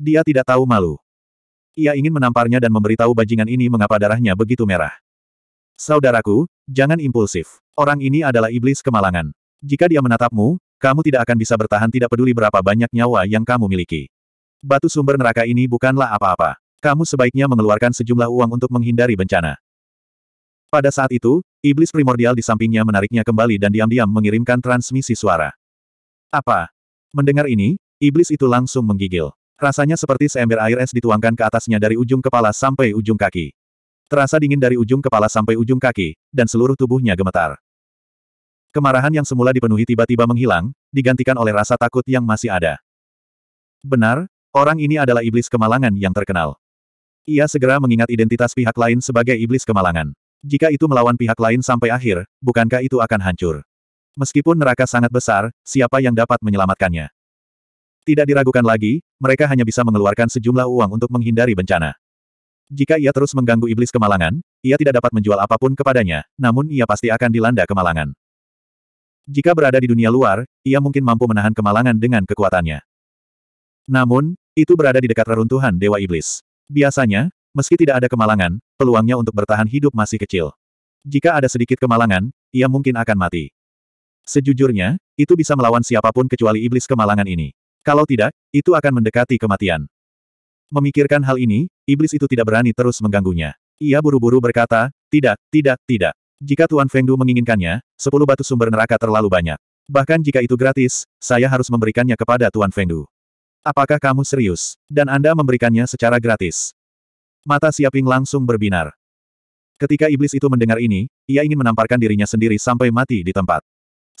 Dia tidak tahu malu. Ia ingin menamparnya dan memberitahu bajingan ini mengapa darahnya begitu merah. Saudaraku, jangan impulsif. Orang ini adalah iblis kemalangan. Jika dia menatapmu, kamu tidak akan bisa bertahan tidak peduli berapa banyak nyawa yang kamu miliki. Batu sumber neraka ini bukanlah apa-apa. Kamu sebaiknya mengeluarkan sejumlah uang untuk menghindari bencana. Pada saat itu, iblis primordial di sampingnya menariknya kembali dan diam-diam mengirimkan transmisi suara. Apa? Mendengar ini, iblis itu langsung menggigil. Rasanya seperti seember air es dituangkan ke atasnya dari ujung kepala sampai ujung kaki. Terasa dingin dari ujung kepala sampai ujung kaki, dan seluruh tubuhnya gemetar. Kemarahan yang semula dipenuhi tiba-tiba menghilang, digantikan oleh rasa takut yang masih ada. Benar, orang ini adalah iblis kemalangan yang terkenal. Ia segera mengingat identitas pihak lain sebagai iblis kemalangan. Jika itu melawan pihak lain sampai akhir, bukankah itu akan hancur? Meskipun neraka sangat besar, siapa yang dapat menyelamatkannya? Tidak diragukan lagi, mereka hanya bisa mengeluarkan sejumlah uang untuk menghindari bencana. Jika ia terus mengganggu iblis kemalangan, ia tidak dapat menjual apapun kepadanya, namun ia pasti akan dilanda kemalangan. Jika berada di dunia luar, ia mungkin mampu menahan kemalangan dengan kekuatannya. Namun, itu berada di dekat reruntuhan Dewa Iblis. Biasanya, meski tidak ada kemalangan, peluangnya untuk bertahan hidup masih kecil. Jika ada sedikit kemalangan, ia mungkin akan mati. Sejujurnya, itu bisa melawan siapapun kecuali iblis kemalangan ini. Kalau tidak, itu akan mendekati kematian. Memikirkan hal ini, iblis itu tidak berani terus mengganggunya. Ia buru-buru berkata, tidak, tidak, tidak. Jika Tuan Fengdu menginginkannya, sepuluh batu sumber neraka terlalu banyak. Bahkan jika itu gratis, saya harus memberikannya kepada Tuan Fengdu. Apakah kamu serius? Dan Anda memberikannya secara gratis. Mata Siaping langsung berbinar. Ketika iblis itu mendengar ini, ia ingin menamparkan dirinya sendiri sampai mati di tempat.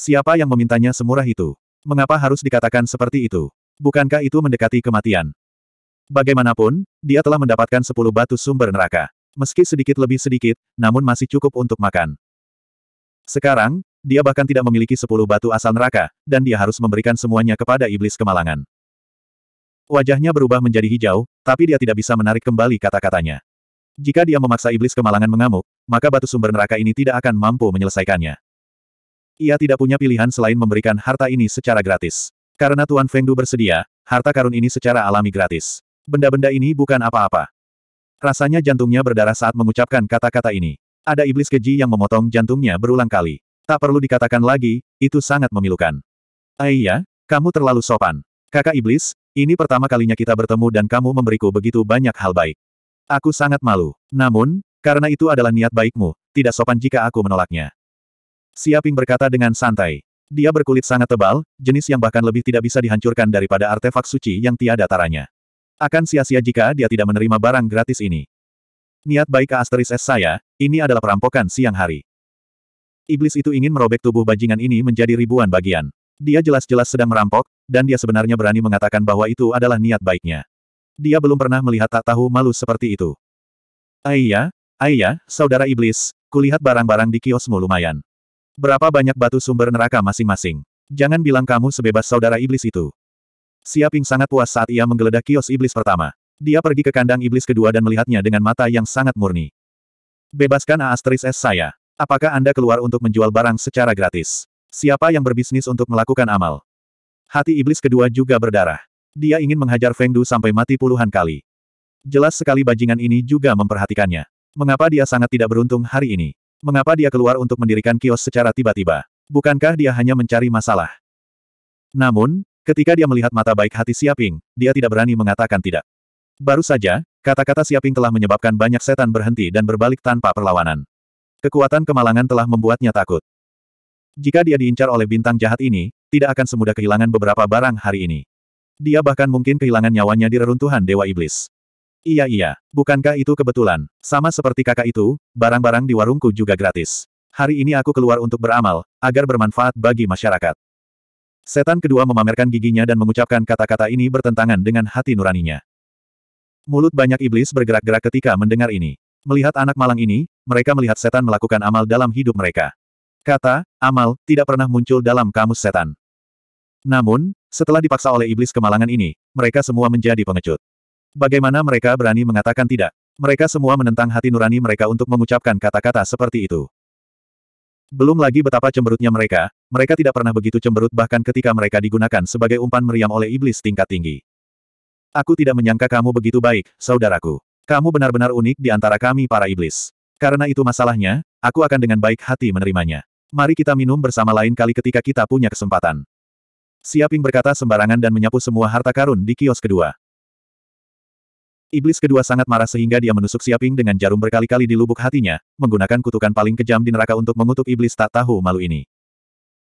Siapa yang memintanya semurah itu? Mengapa harus dikatakan seperti itu? Bukankah itu mendekati kematian? Bagaimanapun, dia telah mendapatkan sepuluh batu sumber neraka. Meski sedikit lebih sedikit, namun masih cukup untuk makan. Sekarang, dia bahkan tidak memiliki sepuluh batu asal neraka, dan dia harus memberikan semuanya kepada iblis kemalangan. Wajahnya berubah menjadi hijau, tapi dia tidak bisa menarik kembali kata-katanya. Jika dia memaksa iblis kemalangan mengamuk, maka batu sumber neraka ini tidak akan mampu menyelesaikannya. Ia tidak punya pilihan selain memberikan harta ini secara gratis. Karena Tuan Fengdu bersedia, harta karun ini secara alami gratis. Benda-benda ini bukan apa-apa. Rasanya jantungnya berdarah saat mengucapkan kata-kata ini. Ada iblis keji yang memotong jantungnya berulang kali. Tak perlu dikatakan lagi, itu sangat memilukan. Aiyah, eh kamu terlalu sopan. Kakak iblis, ini pertama kalinya kita bertemu dan kamu memberiku begitu banyak hal baik. Aku sangat malu. Namun, karena itu adalah niat baikmu, tidak sopan jika aku menolaknya. Siaping berkata dengan santai. Dia berkulit sangat tebal, jenis yang bahkan lebih tidak bisa dihancurkan daripada artefak suci yang tiada taranya. Akan sia-sia jika dia tidak menerima barang gratis ini. Niat baik ke asteris es saya, ini adalah perampokan siang hari. Iblis itu ingin merobek tubuh bajingan ini menjadi ribuan bagian. Dia jelas-jelas sedang merampok, dan dia sebenarnya berani mengatakan bahwa itu adalah niat baiknya. Dia belum pernah melihat tak tahu malu seperti itu. Ayah, ayah, saudara iblis, kulihat barang-barang di kiosmu lumayan. Berapa banyak batu sumber neraka masing-masing? Jangan bilang kamu sebebas saudara iblis itu. Siaping sangat puas saat ia menggeledah kios iblis pertama. Dia pergi ke kandang iblis kedua dan melihatnya dengan mata yang sangat murni. Bebaskan asteris S saya. Apakah Anda keluar untuk menjual barang secara gratis? Siapa yang berbisnis untuk melakukan amal? Hati iblis kedua juga berdarah. Dia ingin menghajar Feng Du sampai mati puluhan kali. Jelas sekali bajingan ini juga memperhatikannya. Mengapa dia sangat tidak beruntung hari ini? Mengapa dia keluar untuk mendirikan kios secara tiba-tiba? Bukankah dia hanya mencari masalah? Namun, ketika dia melihat mata baik hati Siaping, dia tidak berani mengatakan tidak. Baru saja, kata-kata Siaping telah menyebabkan banyak setan berhenti dan berbalik tanpa perlawanan. Kekuatan kemalangan telah membuatnya takut. Jika dia diincar oleh bintang jahat ini, tidak akan semudah kehilangan beberapa barang hari ini. Dia bahkan mungkin kehilangan nyawanya di reruntuhan Dewa Iblis. Iya iya, bukankah itu kebetulan? Sama seperti kakak itu, barang-barang di warungku juga gratis. Hari ini aku keluar untuk beramal, agar bermanfaat bagi masyarakat. Setan kedua memamerkan giginya dan mengucapkan kata-kata ini bertentangan dengan hati nuraninya. Mulut banyak iblis bergerak-gerak ketika mendengar ini. Melihat anak malang ini, mereka melihat setan melakukan amal dalam hidup mereka. Kata, amal, tidak pernah muncul dalam kamus setan. Namun, setelah dipaksa oleh iblis kemalangan ini, mereka semua menjadi pengecut. Bagaimana mereka berani mengatakan tidak? Mereka semua menentang hati nurani mereka untuk mengucapkan kata-kata seperti itu. Belum lagi betapa cemberutnya mereka, mereka tidak pernah begitu cemberut bahkan ketika mereka digunakan sebagai umpan meriam oleh iblis tingkat tinggi. Aku tidak menyangka kamu begitu baik, saudaraku. Kamu benar-benar unik di antara kami para iblis. Karena itu masalahnya, aku akan dengan baik hati menerimanya. Mari kita minum bersama lain kali ketika kita punya kesempatan. Siaping berkata sembarangan dan menyapu semua harta karun di kios kedua. Iblis kedua sangat marah sehingga dia menusuk Siaping dengan jarum berkali-kali di lubuk hatinya, menggunakan kutukan paling kejam di neraka untuk mengutuk iblis tak tahu malu ini.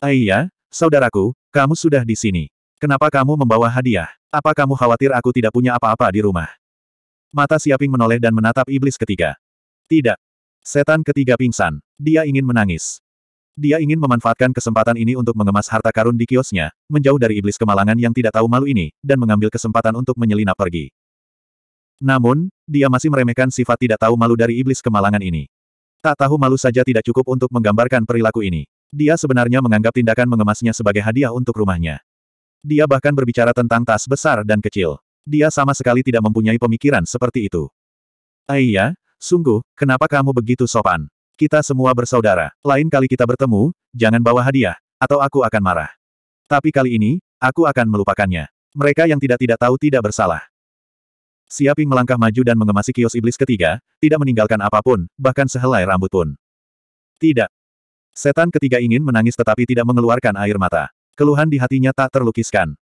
Aiyah, eh, saudaraku, kamu sudah di sini. Kenapa kamu membawa hadiah? Apa kamu khawatir aku tidak punya apa-apa di rumah? Mata Siaping menoleh dan menatap iblis ketiga. Tidak. Setan ketiga pingsan. Dia ingin menangis. Dia ingin memanfaatkan kesempatan ini untuk mengemas harta karun di kiosnya, menjauh dari iblis kemalangan yang tidak tahu malu ini, dan mengambil kesempatan untuk menyelinap pergi. Namun, dia masih meremehkan sifat tidak tahu malu dari iblis kemalangan ini. Tak tahu malu saja tidak cukup untuk menggambarkan perilaku ini. Dia sebenarnya menganggap tindakan mengemasnya sebagai hadiah untuk rumahnya. Dia bahkan berbicara tentang tas besar dan kecil. Dia sama sekali tidak mempunyai pemikiran seperti itu. Aiya, ah, sungguh, kenapa kamu begitu sopan? Kita semua bersaudara. Lain kali kita bertemu, jangan bawa hadiah, atau aku akan marah. Tapi kali ini, aku akan melupakannya. Mereka yang tidak-tidak tahu tidak bersalah. Siaping melangkah maju dan mengemasi kios iblis ketiga, tidak meninggalkan apapun, bahkan sehelai rambut pun. Tidak. Setan ketiga ingin menangis tetapi tidak mengeluarkan air mata. Keluhan di hatinya tak terlukiskan.